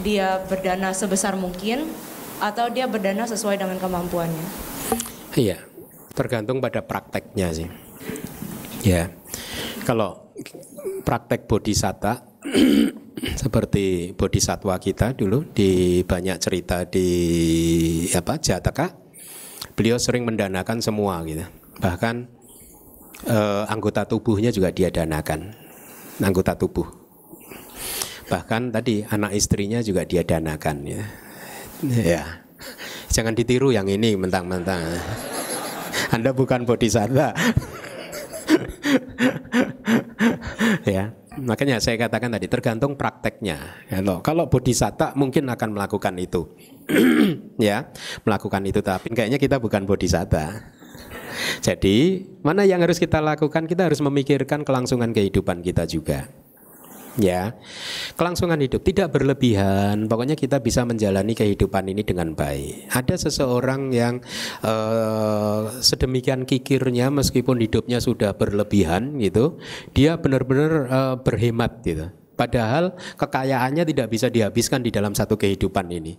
dia berdana sebesar mungkin atau dia berdana sesuai dengan kemampuannya iya tergantung pada prakteknya sih ya kalau praktek bodhisatta seperti bodhisatwa kita dulu di banyak cerita di apa Jataka beliau sering mendanakan semua gitu bahkan eh, anggota tubuhnya juga dia danakan anggota tubuh bahkan tadi anak istrinya juga dia danakan ya ya jangan ditiru yang ini mentang-mentang anda bukan bodhisattva ya makanya saya katakan tadi tergantung prakteknya kalau kalau bodhisatta mungkin akan melakukan itu ya melakukan itu tapi kayaknya kita bukan bodhisatta jadi, mana yang harus kita lakukan? Kita harus memikirkan kelangsungan kehidupan kita juga. Ya. Kelangsungan hidup tidak berlebihan. Pokoknya kita bisa menjalani kehidupan ini dengan baik. Ada seseorang yang eh, sedemikian kikirnya meskipun hidupnya sudah berlebihan gitu, dia benar-benar eh, berhemat gitu. Padahal kekayaannya tidak bisa dihabiskan di dalam satu kehidupan ini.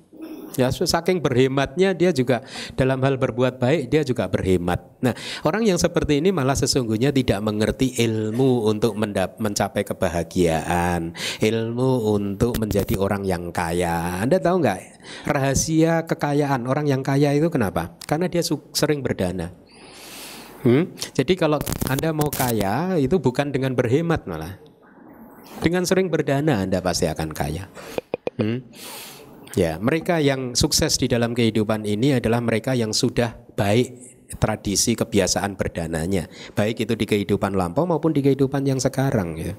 Ya, saking berhematnya dia juga dalam hal berbuat baik dia juga berhemat. Nah, orang yang seperti ini malah sesungguhnya tidak mengerti ilmu untuk mencapai kebahagiaan, ilmu untuk menjadi orang yang kaya. Anda tahu nggak rahasia kekayaan orang yang kaya itu kenapa? Karena dia sering berdana. Hmm? Jadi kalau Anda mau kaya itu bukan dengan berhemat malah. Dengan sering berdana Anda pasti akan kaya. Hmm? Ya, mereka yang sukses di dalam kehidupan ini adalah mereka yang sudah baik tradisi kebiasaan berdananya, baik itu di kehidupan lampau maupun di kehidupan yang sekarang ya.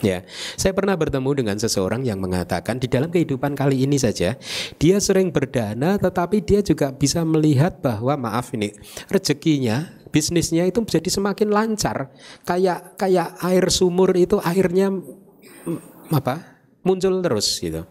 Ya, saya pernah bertemu dengan seseorang yang mengatakan di dalam kehidupan kali ini saja dia sering berdana, tetapi dia juga bisa melihat bahwa maaf ini rezekinya bisnisnya itu menjadi semakin lancar, kayak kayak air sumur itu airnya mm, apa muncul terus gitu.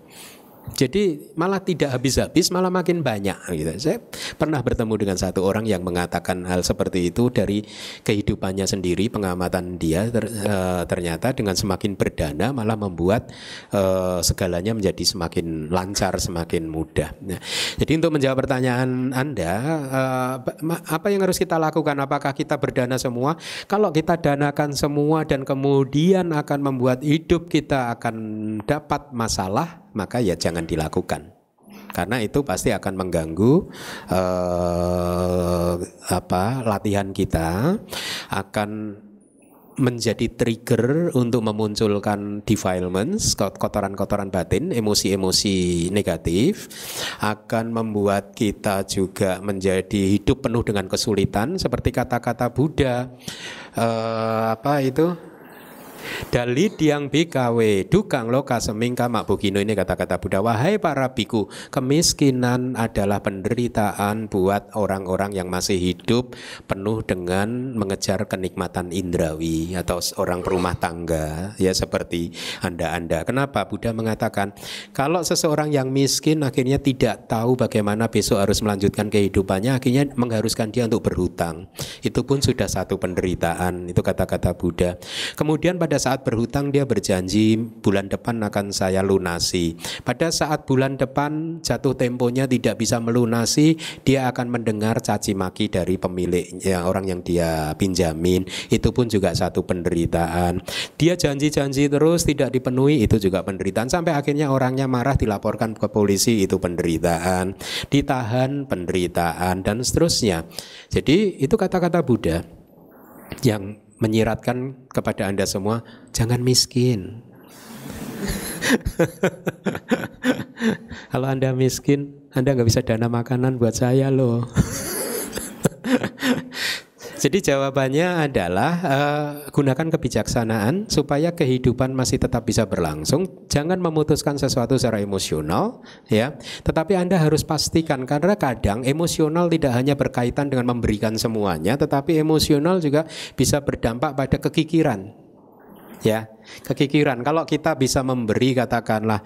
Jadi malah tidak habis-habis, malah makin banyak. Gitu. Saya pernah bertemu dengan satu orang yang mengatakan hal seperti itu dari kehidupannya sendiri, pengamatan dia ter, e, ternyata dengan semakin berdana malah membuat e, segalanya menjadi semakin lancar, semakin mudah. Nah, jadi untuk menjawab pertanyaan Anda, e, apa yang harus kita lakukan? Apakah kita berdana semua? Kalau kita danakan semua dan kemudian akan membuat hidup kita akan dapat masalah maka ya jangan dilakukan karena itu pasti akan mengganggu eh, apa latihan kita akan menjadi trigger untuk memunculkan defilements, kotoran-kotoran batin, emosi-emosi negatif akan membuat kita juga menjadi hidup penuh dengan kesulitan seperti kata-kata Buddha eh, apa itu Dali yang bikawe dukang loka semingka mak ini kata-kata Buddha. Wahai para biku, kemiskinan adalah penderitaan buat orang-orang yang masih hidup penuh dengan mengejar kenikmatan indrawi atau orang perumah tangga ya seperti anda-anda. Kenapa Buddha mengatakan kalau seseorang yang miskin akhirnya tidak tahu bagaimana besok harus melanjutkan kehidupannya akhirnya mengharuskan dia untuk berhutang. Itu pun sudah satu penderitaan. Itu kata-kata Buddha. Kemudian pada saat saat berhutang dia berjanji bulan depan akan saya lunasi. Pada saat bulan depan jatuh temponya tidak bisa melunasi, dia akan mendengar caci maki dari pemiliknya, orang yang dia pinjamin. Itu pun juga satu penderitaan. Dia janji-janji terus tidak dipenuhi, itu juga penderitaan sampai akhirnya orangnya marah dilaporkan ke polisi, itu penderitaan. Ditahan penderitaan dan seterusnya. Jadi itu kata-kata Buddha yang menyiratkan kepada Anda semua, jangan miskin. Kalau Anda miskin, Anda nggak bisa dana makanan buat saya loh. Jadi jawabannya adalah uh, gunakan kebijaksanaan supaya kehidupan masih tetap bisa berlangsung. Jangan memutuskan sesuatu secara emosional, ya. Tetapi Anda harus pastikan karena kadang emosional tidak hanya berkaitan dengan memberikan semuanya, tetapi emosional juga bisa berdampak pada kekikiran. Ya, kekikiran. Kalau kita bisa memberi katakanlah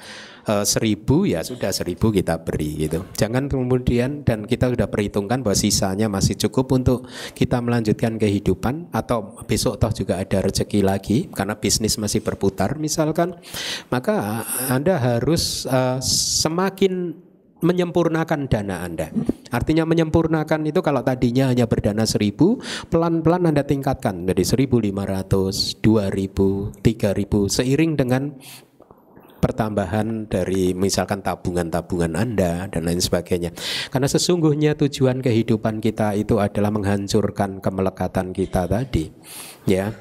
e, seribu ya sudah seribu kita beri gitu. Jangan kemudian dan kita sudah perhitungkan bahwa sisanya masih cukup untuk kita melanjutkan kehidupan atau besok toh juga ada rezeki lagi karena bisnis masih berputar misalkan. Maka Anda harus e, semakin menyempurnakan dana Anda. Artinya menyempurnakan itu kalau tadinya hanya berdana seribu pelan-pelan Anda tingkatkan dari 1500, 2000, 3000 seiring dengan pertambahan dari misalkan tabungan-tabungan Anda dan lain sebagainya. Karena sesungguhnya tujuan kehidupan kita itu adalah menghancurkan kemelekatan kita tadi. Ya.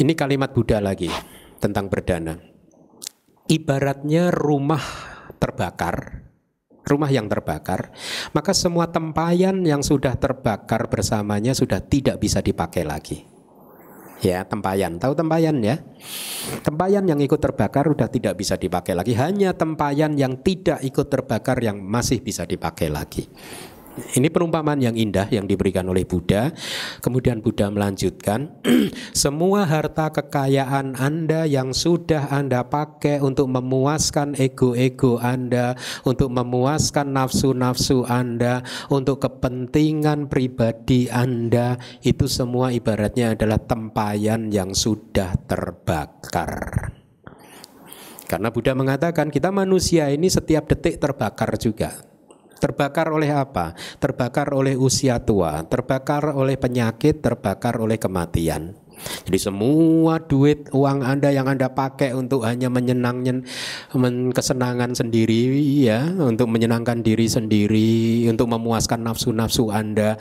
Ini kalimat Buddha lagi tentang berdana. Ibaratnya rumah terbakar, rumah yang terbakar, maka semua tempayan yang sudah terbakar bersamanya sudah tidak bisa dipakai lagi. Ya, tempayan. Tahu tempayan ya? Tempayan yang ikut terbakar sudah tidak bisa dipakai lagi. Hanya tempayan yang tidak ikut terbakar yang masih bisa dipakai lagi. Ini perumpamaan yang indah yang diberikan oleh Buddha. Kemudian Buddha melanjutkan, semua harta kekayaan Anda yang sudah Anda pakai untuk memuaskan ego-ego Anda, untuk memuaskan nafsu-nafsu Anda, untuk kepentingan pribadi Anda, itu semua ibaratnya adalah tempayan yang sudah terbakar. Karena Buddha mengatakan kita manusia ini setiap detik terbakar juga Terbakar oleh apa? Terbakar oleh usia tua, terbakar oleh penyakit, terbakar oleh kematian. Jadi semua duit uang Anda yang Anda pakai untuk hanya menyenangkan men kesenangan sendiri ya, untuk menyenangkan diri sendiri, untuk memuaskan nafsu-nafsu Anda,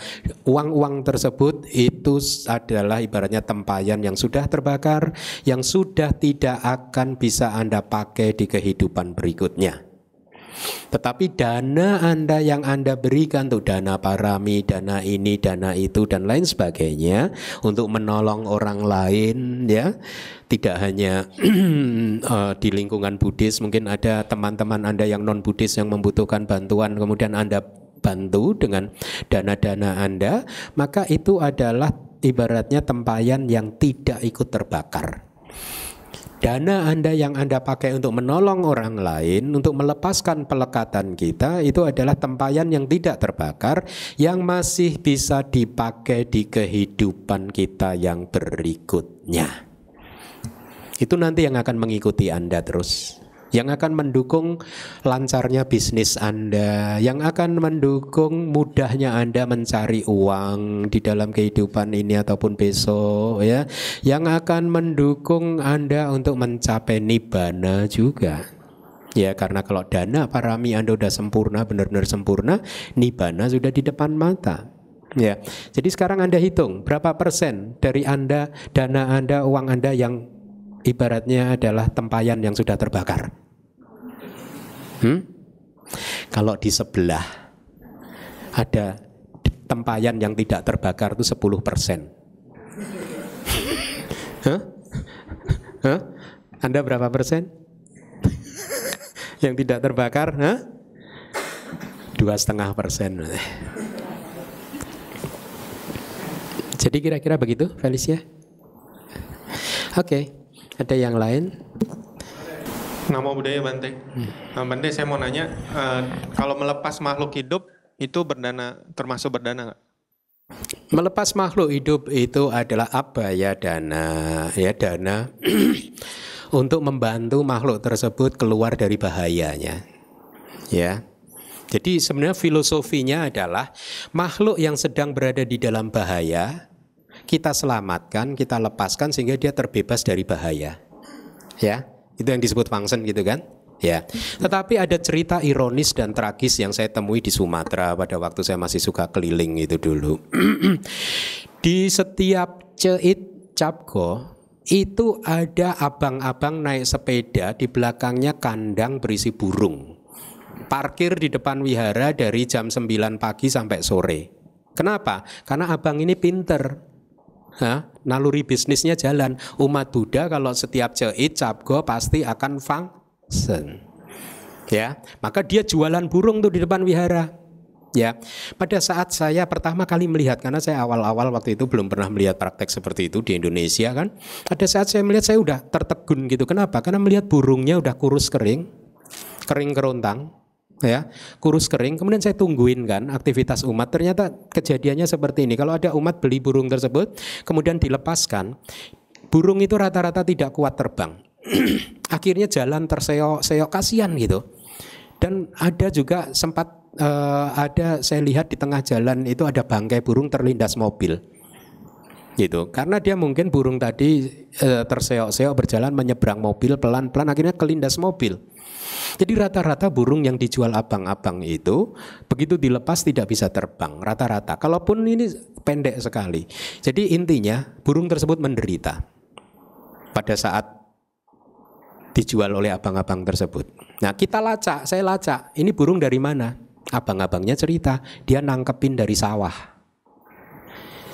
uang-uang tersebut itu adalah ibaratnya tempayan yang sudah terbakar, yang sudah tidak akan bisa Anda pakai di kehidupan berikutnya. Tetapi dana Anda yang Anda berikan tuh dana parami, dana ini, dana itu dan lain sebagainya untuk menolong orang lain ya. Tidak hanya eh, di lingkungan Buddhis, mungkin ada teman-teman Anda yang non-Buddhis yang membutuhkan bantuan kemudian Anda bantu dengan dana-dana Anda, maka itu adalah ibaratnya tempayan yang tidak ikut terbakar dana Anda yang Anda pakai untuk menolong orang lain, untuk melepaskan pelekatan kita, itu adalah tempayan yang tidak terbakar, yang masih bisa dipakai di kehidupan kita yang berikutnya. Itu nanti yang akan mengikuti Anda terus yang akan mendukung lancarnya bisnis Anda, yang akan mendukung mudahnya Anda mencari uang di dalam kehidupan ini ataupun besok ya, yang akan mendukung Anda untuk mencapai nibbana juga. Ya karena kalau dana parami Anda sudah sempurna, benar-benar sempurna, nibbana sudah di depan mata. Ya. Jadi sekarang Anda hitung berapa persen dari Anda, dana Anda, uang Anda yang ibaratnya adalah tempayan yang sudah terbakar. Hmm? Kalau di sebelah ada tempayan yang tidak terbakar itu 10 Huh? Huh? Anda berapa persen? yang tidak terbakar? Dua setengah persen. Jadi kira-kira begitu, Felicia? Oke, okay. ada yang lain? Nama budaya Bante. Hmm. Bante saya mau nanya, uh, kalau melepas makhluk hidup itu berdana termasuk berdana nggak? Melepas makhluk hidup itu adalah apa ya dana ya dana untuk membantu makhluk tersebut keluar dari bahayanya. Ya. Jadi sebenarnya filosofinya adalah makhluk yang sedang berada di dalam bahaya kita selamatkan, kita lepaskan sehingga dia terbebas dari bahaya. Ya. Itu yang disebut function gitu kan? Ya. Tetapi ada cerita ironis dan tragis yang saya temui di Sumatera pada waktu saya masih suka keliling itu dulu. di setiap ceit capgo itu ada abang-abang naik sepeda di belakangnya kandang berisi burung. Parkir di depan wihara dari jam 9 pagi sampai sore. Kenapa? Karena abang ini pinter. Nah, naluri bisnisnya jalan. Umat Buddha kalau setiap jeit capgo pasti akan function. Ya, maka dia jualan burung tuh di depan wihara. Ya, pada saat saya pertama kali melihat karena saya awal-awal waktu itu belum pernah melihat praktek seperti itu di Indonesia kan. Pada saat saya melihat saya udah tertegun gitu. Kenapa? Karena melihat burungnya udah kurus kering, kering kerontang, ya kurus kering kemudian saya tungguin kan aktivitas umat ternyata kejadiannya seperti ini kalau ada umat beli burung tersebut kemudian dilepaskan burung itu rata-rata tidak kuat terbang akhirnya jalan terseok-seok kasihan gitu dan ada juga sempat uh, ada saya lihat di tengah jalan itu ada bangkai burung terlindas mobil gitu karena dia mungkin burung tadi uh, terseok-seok berjalan menyeberang mobil pelan-pelan akhirnya kelindas mobil jadi rata-rata burung yang dijual abang-abang itu begitu dilepas tidak bisa terbang rata-rata. Kalaupun ini pendek sekali. Jadi intinya burung tersebut menderita pada saat dijual oleh abang-abang tersebut. Nah kita lacak, saya lacak, ini burung dari mana? Abang-abangnya cerita, dia nangkepin dari sawah.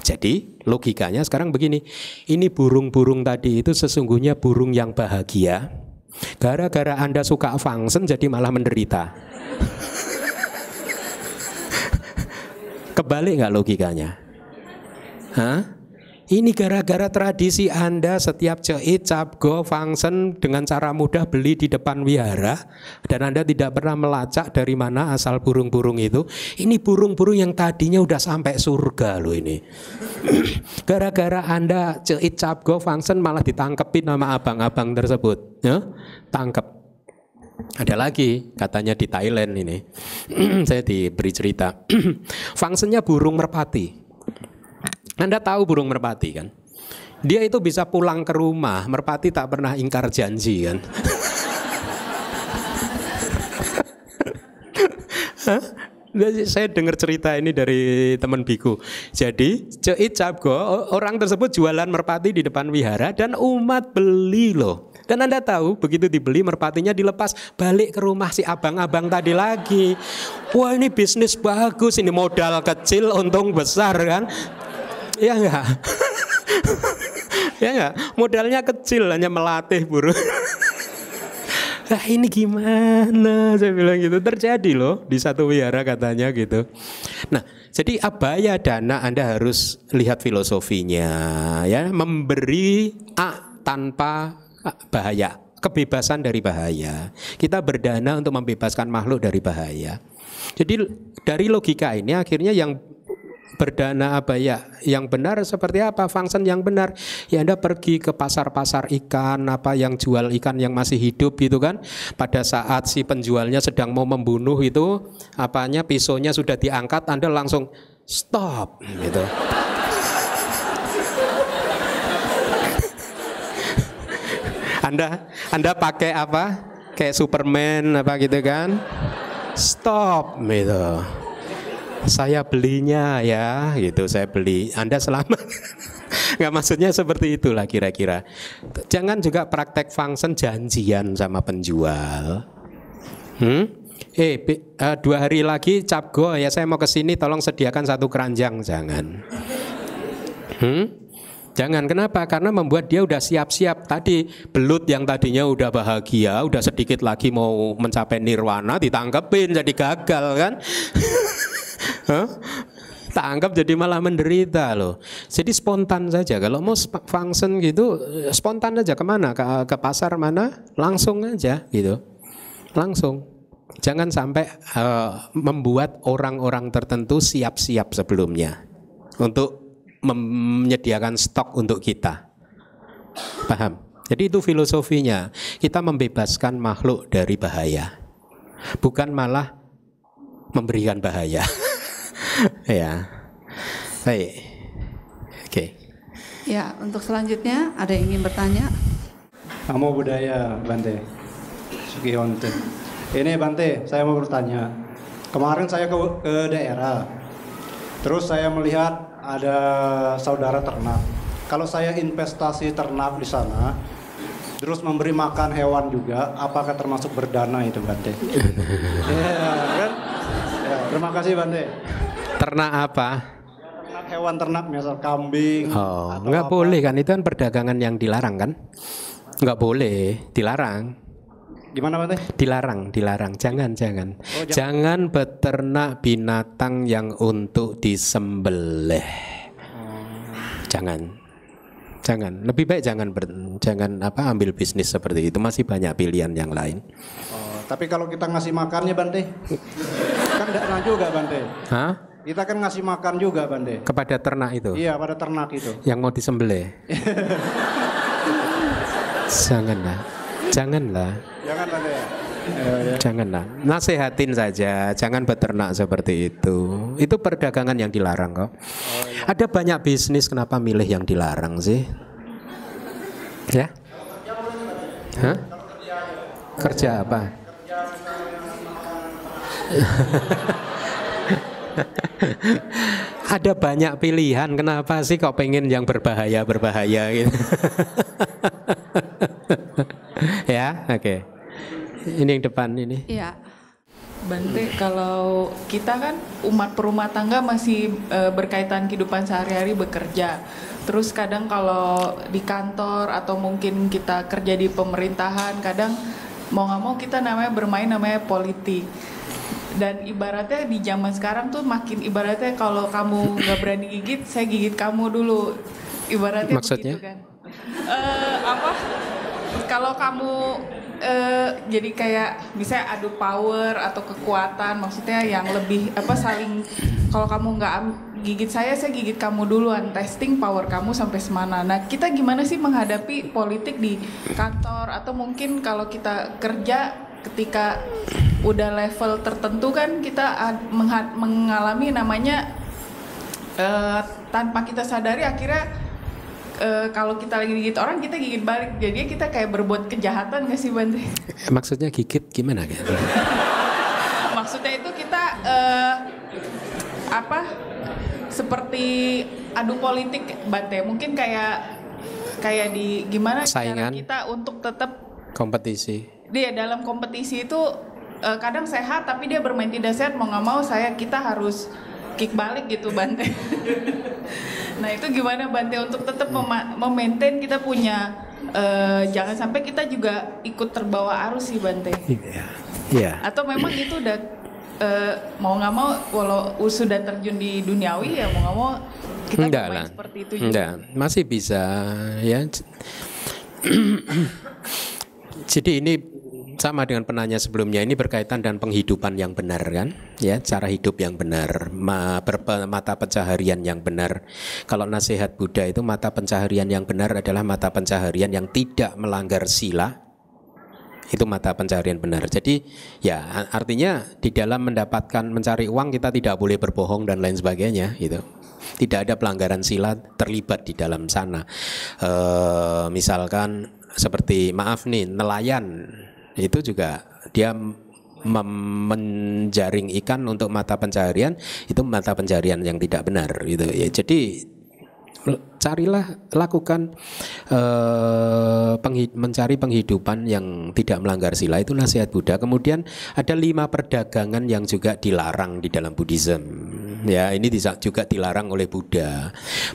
Jadi logikanya sekarang begini, ini burung-burung tadi itu sesungguhnya burung yang bahagia, Gara-gara Anda suka function jadi malah menderita. Kebalik nggak logikanya? Hah? Ini gara-gara tradisi Anda setiap jeit, go function dengan cara mudah beli di depan wihara dan Anda tidak pernah melacak dari mana asal burung-burung itu. Ini burung-burung yang tadinya udah sampai surga loh ini. Gara-gara Anda jeit, go function malah ditangkepin nama abang-abang tersebut. Ya? Tangkep. Ada lagi katanya di Thailand ini. Saya diberi cerita. Functionnya burung merpati anda tahu burung merpati kan? Dia itu bisa pulang ke rumah, merpati tak pernah ingkar janji kan? Nah, saya dengar cerita ini dari teman biku. Jadi Cabgo orang tersebut jualan merpati di depan wihara dan umat beli loh. Dan Anda tahu begitu dibeli merpatinya dilepas balik ke rumah si abang-abang tadi lagi. Wah ini bisnis bagus ini modal kecil untung besar kan ya enggak ya enggak modalnya kecil hanya melatih buruh Nah, ini gimana saya bilang gitu terjadi loh di satu wihara katanya gitu nah jadi abaya dana anda harus lihat filosofinya ya memberi a tanpa bahaya kebebasan dari bahaya kita berdana untuk membebaskan makhluk dari bahaya jadi dari logika ini akhirnya yang berdana abaya yang benar seperti apa function yang benar ya Anda pergi ke pasar-pasar ikan apa yang jual ikan yang masih hidup gitu kan pada saat si penjualnya sedang mau membunuh itu apanya pisaunya sudah diangkat Anda langsung stop gitu Anda Anda pakai apa kayak Superman apa gitu kan stop gitu saya belinya ya gitu saya beli Anda selamat nggak maksudnya seperti itulah kira-kira jangan juga praktek function janjian sama penjual hmm? eh, eh dua hari lagi cap go ya saya mau kesini tolong sediakan satu keranjang jangan hmm? Jangan kenapa? Karena membuat dia udah siap-siap tadi belut yang tadinya udah bahagia, udah sedikit lagi mau mencapai nirwana ditangkepin jadi gagal kan? tak anggap jadi malah menderita loh. Jadi spontan saja. Kalau mau function gitu spontan aja kemana? Ke, ke pasar mana? Langsung aja gitu. Langsung. Jangan sampai uh, membuat orang-orang tertentu siap-siap sebelumnya untuk menyediakan stok untuk kita. Paham? Jadi itu filosofinya. Kita membebaskan makhluk dari bahaya. Bukan malah memberikan bahaya. ya. Baik. Oke. Okay. Ya, untuk selanjutnya ada yang ingin bertanya? Kamu budaya Bante. Sugionte. Ini Bante, saya mau bertanya. Kemarin saya ke, ke daerah. Terus saya melihat ada saudara ternak. Kalau saya investasi ternak di sana, terus memberi makan hewan juga, apakah termasuk berdana itu Bante? yeah, kan? yeah, terima kasih Bante. Ternak apa? Ternak hewan ternak misal kambing. Oh, nggak boleh kan itu kan perdagangan yang dilarang kan? Nggak boleh, dilarang. Gimana Pak Dilarang, dilarang. Jangan, jangan. Oh, jangan. Jangan beternak binatang yang untuk disembelih. Hmm. Jangan jangan lebih baik jangan ber, jangan apa ambil bisnis seperti itu masih banyak pilihan yang lain oh, tapi kalau kita ngasih makannya Bante kan enggak juga Bante Hah? Kita kan ngasih makan juga, Bande. Kepada ternak itu. Iya, pada ternak itu. Yang mau disembelih. Janganlah. Janganlah. Jangan Bande. Ya, Janganlah. Nasehatin saja, jangan beternak seperti itu. Itu perdagangan yang dilarang kok. Ada banyak bisnis kenapa milih yang dilarang sih? Ya? Hah? Kerja apa? Ada banyak pilihan, kenapa sih kok pengen yang berbahaya-berbahaya gitu? ya, oke. Okay. Ini yang depan ini. Ya, Bante, kalau kita kan umat perumah tangga masih e, berkaitan kehidupan sehari-hari bekerja. Terus kadang kalau di kantor atau mungkin kita kerja di pemerintahan, kadang mau nggak mau kita namanya bermain namanya politik dan ibaratnya di zaman sekarang tuh makin ibaratnya kalau kamu nggak berani gigit saya gigit kamu dulu ibaratnya Maksudnya? begitu kan uh, apa kalau kamu uh, jadi kayak bisa adu power atau kekuatan maksudnya yang lebih apa saling kalau kamu nggak gigit saya saya gigit kamu duluan testing power kamu sampai semana nah kita gimana sih menghadapi politik di kantor atau mungkin kalau kita kerja ketika udah level tertentu kan kita mengalami namanya uh, tanpa kita sadari akhirnya uh, kalau kita lagi gigit orang kita gigit balik jadi kita kayak berbuat kejahatan gak sih Bandri? Maksudnya gigit gimana kan? Maksudnya itu kita uh, apa seperti adu politik Bante mungkin kayak kayak di gimana Saingan. cara kita untuk tetap kompetisi dia dalam kompetisi itu uh, kadang sehat tapi dia bermain tidak sehat mau nggak mau saya kita harus kick balik gitu Bante. nah itu gimana Bante untuk tetap mem memaintain kita punya uh, jangan sampai kita juga ikut terbawa arus sih Bante. Iya. Yeah. Atau memang itu udah uh, mau nggak mau walau sudah terjun di duniawi ya mau nggak mau kita Enggak lah. seperti itu juga. Enggak. Masih bisa ya. Jadi ini sama dengan penanya sebelumnya ini berkaitan dengan penghidupan yang benar kan ya cara hidup yang benar ma, mata pencaharian yang benar kalau nasihat Buddha itu mata pencaharian yang benar adalah mata pencaharian yang tidak melanggar sila itu mata pencaharian benar. Jadi ya artinya di dalam mendapatkan mencari uang kita tidak boleh berbohong dan lain sebagainya gitu. Tidak ada pelanggaran sila terlibat di dalam sana. E, misalkan seperti maaf nih nelayan itu juga dia menjaring ikan untuk mata pencaharian itu mata pencaharian yang tidak benar gitu ya jadi carilah lakukan eh, mencari penghidupan yang tidak melanggar sila itu nasihat Buddha. Kemudian ada lima perdagangan yang juga dilarang di dalam Buddhism. Ya, ini juga dilarang oleh Buddha.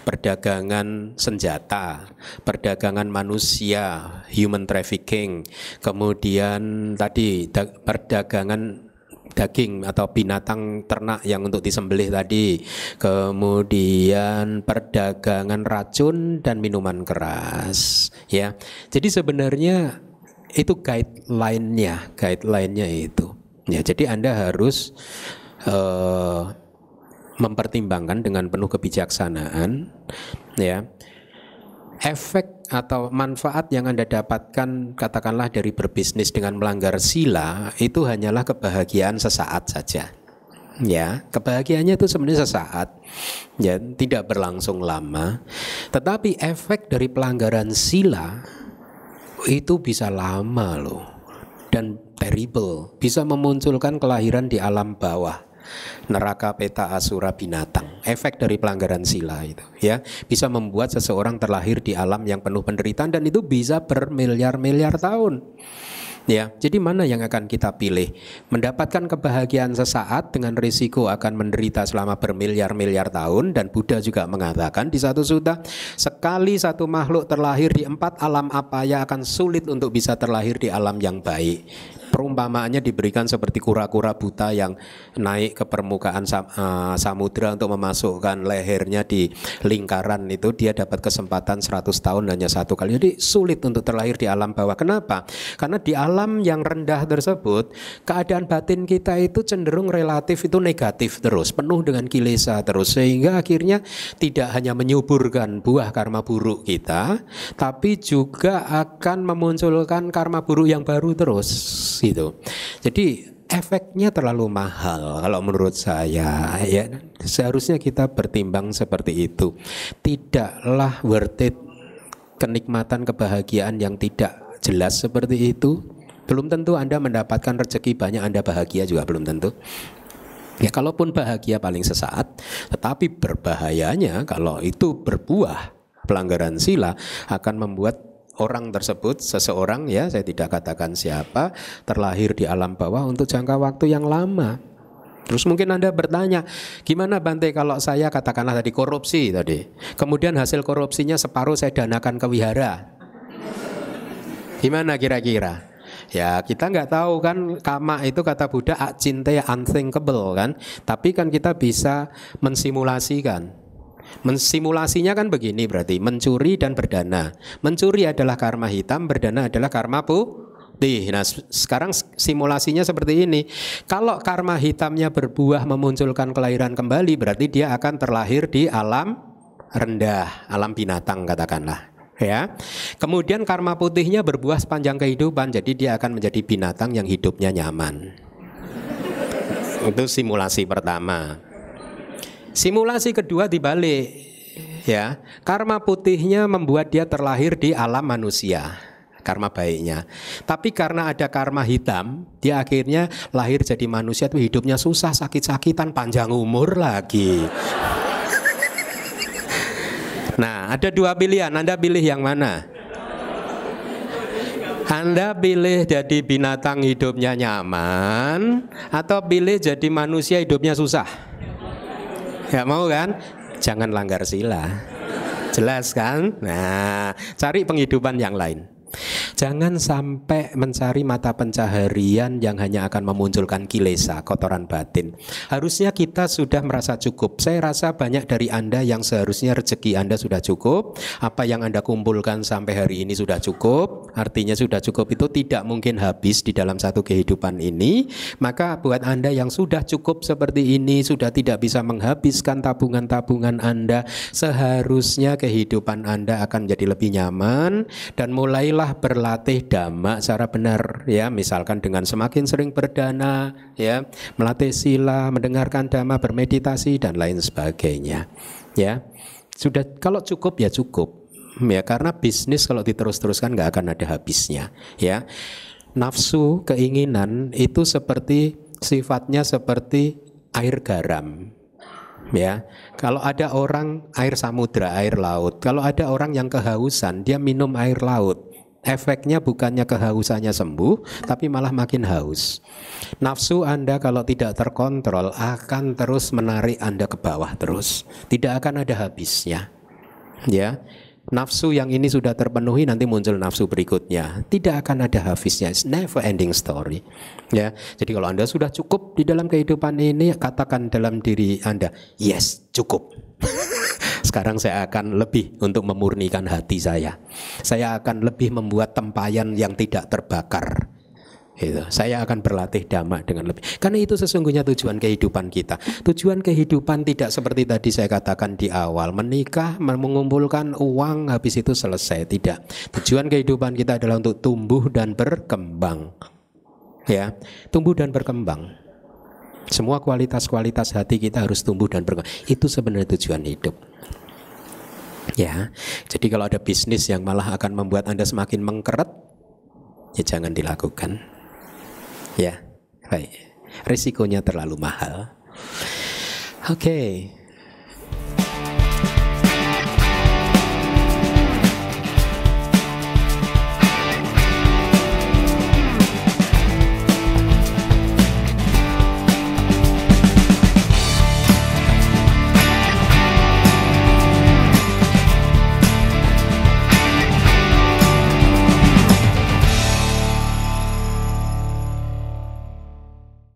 Perdagangan senjata, perdagangan manusia, human trafficking, kemudian tadi perdagangan daging atau binatang ternak yang untuk disembelih tadi kemudian perdagangan racun dan minuman keras ya jadi sebenarnya itu guideline-nya guideline-nya itu ya jadi anda harus uh, mempertimbangkan dengan penuh kebijaksanaan ya efek atau manfaat yang Anda dapatkan katakanlah dari berbisnis dengan melanggar sila itu hanyalah kebahagiaan sesaat saja. Ya, kebahagiaannya itu sebenarnya sesaat. Ya, tidak berlangsung lama. Tetapi efek dari pelanggaran sila itu bisa lama loh dan terrible, bisa memunculkan kelahiran di alam bawah neraka peta asura binatang. Efek dari pelanggaran sila itu ya bisa membuat seseorang terlahir di alam yang penuh penderitaan dan itu bisa bermiliar-miliar tahun. Ya, jadi mana yang akan kita pilih? Mendapatkan kebahagiaan sesaat dengan risiko akan menderita selama bermiliar-miliar tahun dan Buddha juga mengatakan di satu suta sekali satu makhluk terlahir di empat alam apa ya akan sulit untuk bisa terlahir di alam yang baik perumpamaannya diberikan seperti kura-kura buta yang naik ke permukaan sam, uh, samudra untuk memasukkan lehernya di lingkaran itu dia dapat kesempatan 100 tahun hanya satu kali. Jadi sulit untuk terlahir di alam bawah. Kenapa? Karena di alam yang rendah tersebut keadaan batin kita itu cenderung relatif itu negatif terus, penuh dengan kilesa terus sehingga akhirnya tidak hanya menyuburkan buah karma buruk kita, tapi juga akan memunculkan karma buruk yang baru terus gitu. Jadi efeknya terlalu mahal kalau menurut saya ya seharusnya kita bertimbang seperti itu tidaklah worth it kenikmatan kebahagiaan yang tidak jelas seperti itu belum tentu Anda mendapatkan rezeki banyak Anda bahagia juga belum tentu Ya kalaupun bahagia paling sesaat, tetapi berbahayanya kalau itu berbuah pelanggaran sila akan membuat orang tersebut, seseorang ya, saya tidak katakan siapa, terlahir di alam bawah untuk jangka waktu yang lama. Terus mungkin Anda bertanya, gimana Bante kalau saya katakanlah tadi korupsi tadi. Kemudian hasil korupsinya separuh saya danakan ke wihara. Gimana kira-kira? Ya kita nggak tahu kan kama itu kata Buddha cinta unthinkable kan. Tapi kan kita bisa mensimulasikan Mensimulasinya kan begini berarti mencuri dan berdana. Mencuri adalah karma hitam, berdana adalah karma putih. Nah, sekarang simulasinya seperti ini. Kalau karma hitamnya berbuah memunculkan kelahiran kembali, berarti dia akan terlahir di alam rendah, alam binatang katakanlah ya. Kemudian karma putihnya berbuah sepanjang kehidupan, jadi dia akan menjadi binatang yang hidupnya nyaman. Itu simulasi pertama. Simulasi kedua dibalik ya. Karma putihnya membuat dia terlahir di alam manusia, karma baiknya. Tapi karena ada karma hitam, dia akhirnya lahir jadi manusia itu hidupnya susah, sakit-sakitan, panjang umur lagi. Nah, ada dua pilihan, Anda pilih yang mana? Anda pilih jadi binatang hidupnya nyaman atau pilih jadi manusia hidupnya susah? Ya mau kan? Jangan langgar sila. Jelas kan? Nah, cari penghidupan yang lain. Jangan sampai mencari mata pencaharian yang hanya akan memunculkan kilesa, kotoran batin. Harusnya kita sudah merasa cukup. Saya rasa banyak dari Anda yang seharusnya rezeki Anda sudah cukup, apa yang Anda kumpulkan sampai hari ini sudah cukup, artinya sudah cukup itu tidak mungkin habis di dalam satu kehidupan ini. Maka buat Anda yang sudah cukup seperti ini, sudah tidak bisa menghabiskan tabungan-tabungan Anda, seharusnya kehidupan Anda akan jadi lebih nyaman dan mulailah telah berlatih dhamma secara benar ya misalkan dengan semakin sering berdana ya melatih sila mendengarkan dhamma bermeditasi dan lain sebagainya ya sudah kalau cukup ya cukup ya karena bisnis kalau diterus-teruskan nggak akan ada habisnya ya nafsu keinginan itu seperti sifatnya seperti air garam ya. Kalau ada orang air samudra, air laut. Kalau ada orang yang kehausan, dia minum air laut efeknya bukannya kehausannya sembuh, tapi malah makin haus. Nafsu Anda kalau tidak terkontrol akan terus menarik Anda ke bawah terus. Tidak akan ada habisnya. Ya. Nafsu yang ini sudah terpenuhi nanti muncul nafsu berikutnya. Tidak akan ada habisnya. It's never ending story. Ya. Jadi kalau Anda sudah cukup di dalam kehidupan ini, katakan dalam diri Anda, "Yes, cukup." Sekarang saya akan lebih untuk memurnikan hati saya. Saya akan lebih membuat tempayan yang tidak terbakar. Itu. Saya akan berlatih damai dengan lebih. Karena itu sesungguhnya tujuan kehidupan kita. Tujuan kehidupan tidak seperti tadi saya katakan di awal, menikah, mengumpulkan uang, habis itu selesai. Tidak. Tujuan kehidupan kita adalah untuk tumbuh dan berkembang. Ya, tumbuh dan berkembang. Semua kualitas-kualitas hati kita harus tumbuh dan berkembang. Itu sebenarnya tujuan hidup. Ya, jadi kalau ada bisnis yang malah akan membuat anda semakin mengkeret, ya jangan dilakukan. Ya, baik. Risikonya terlalu mahal. Oke. Okay.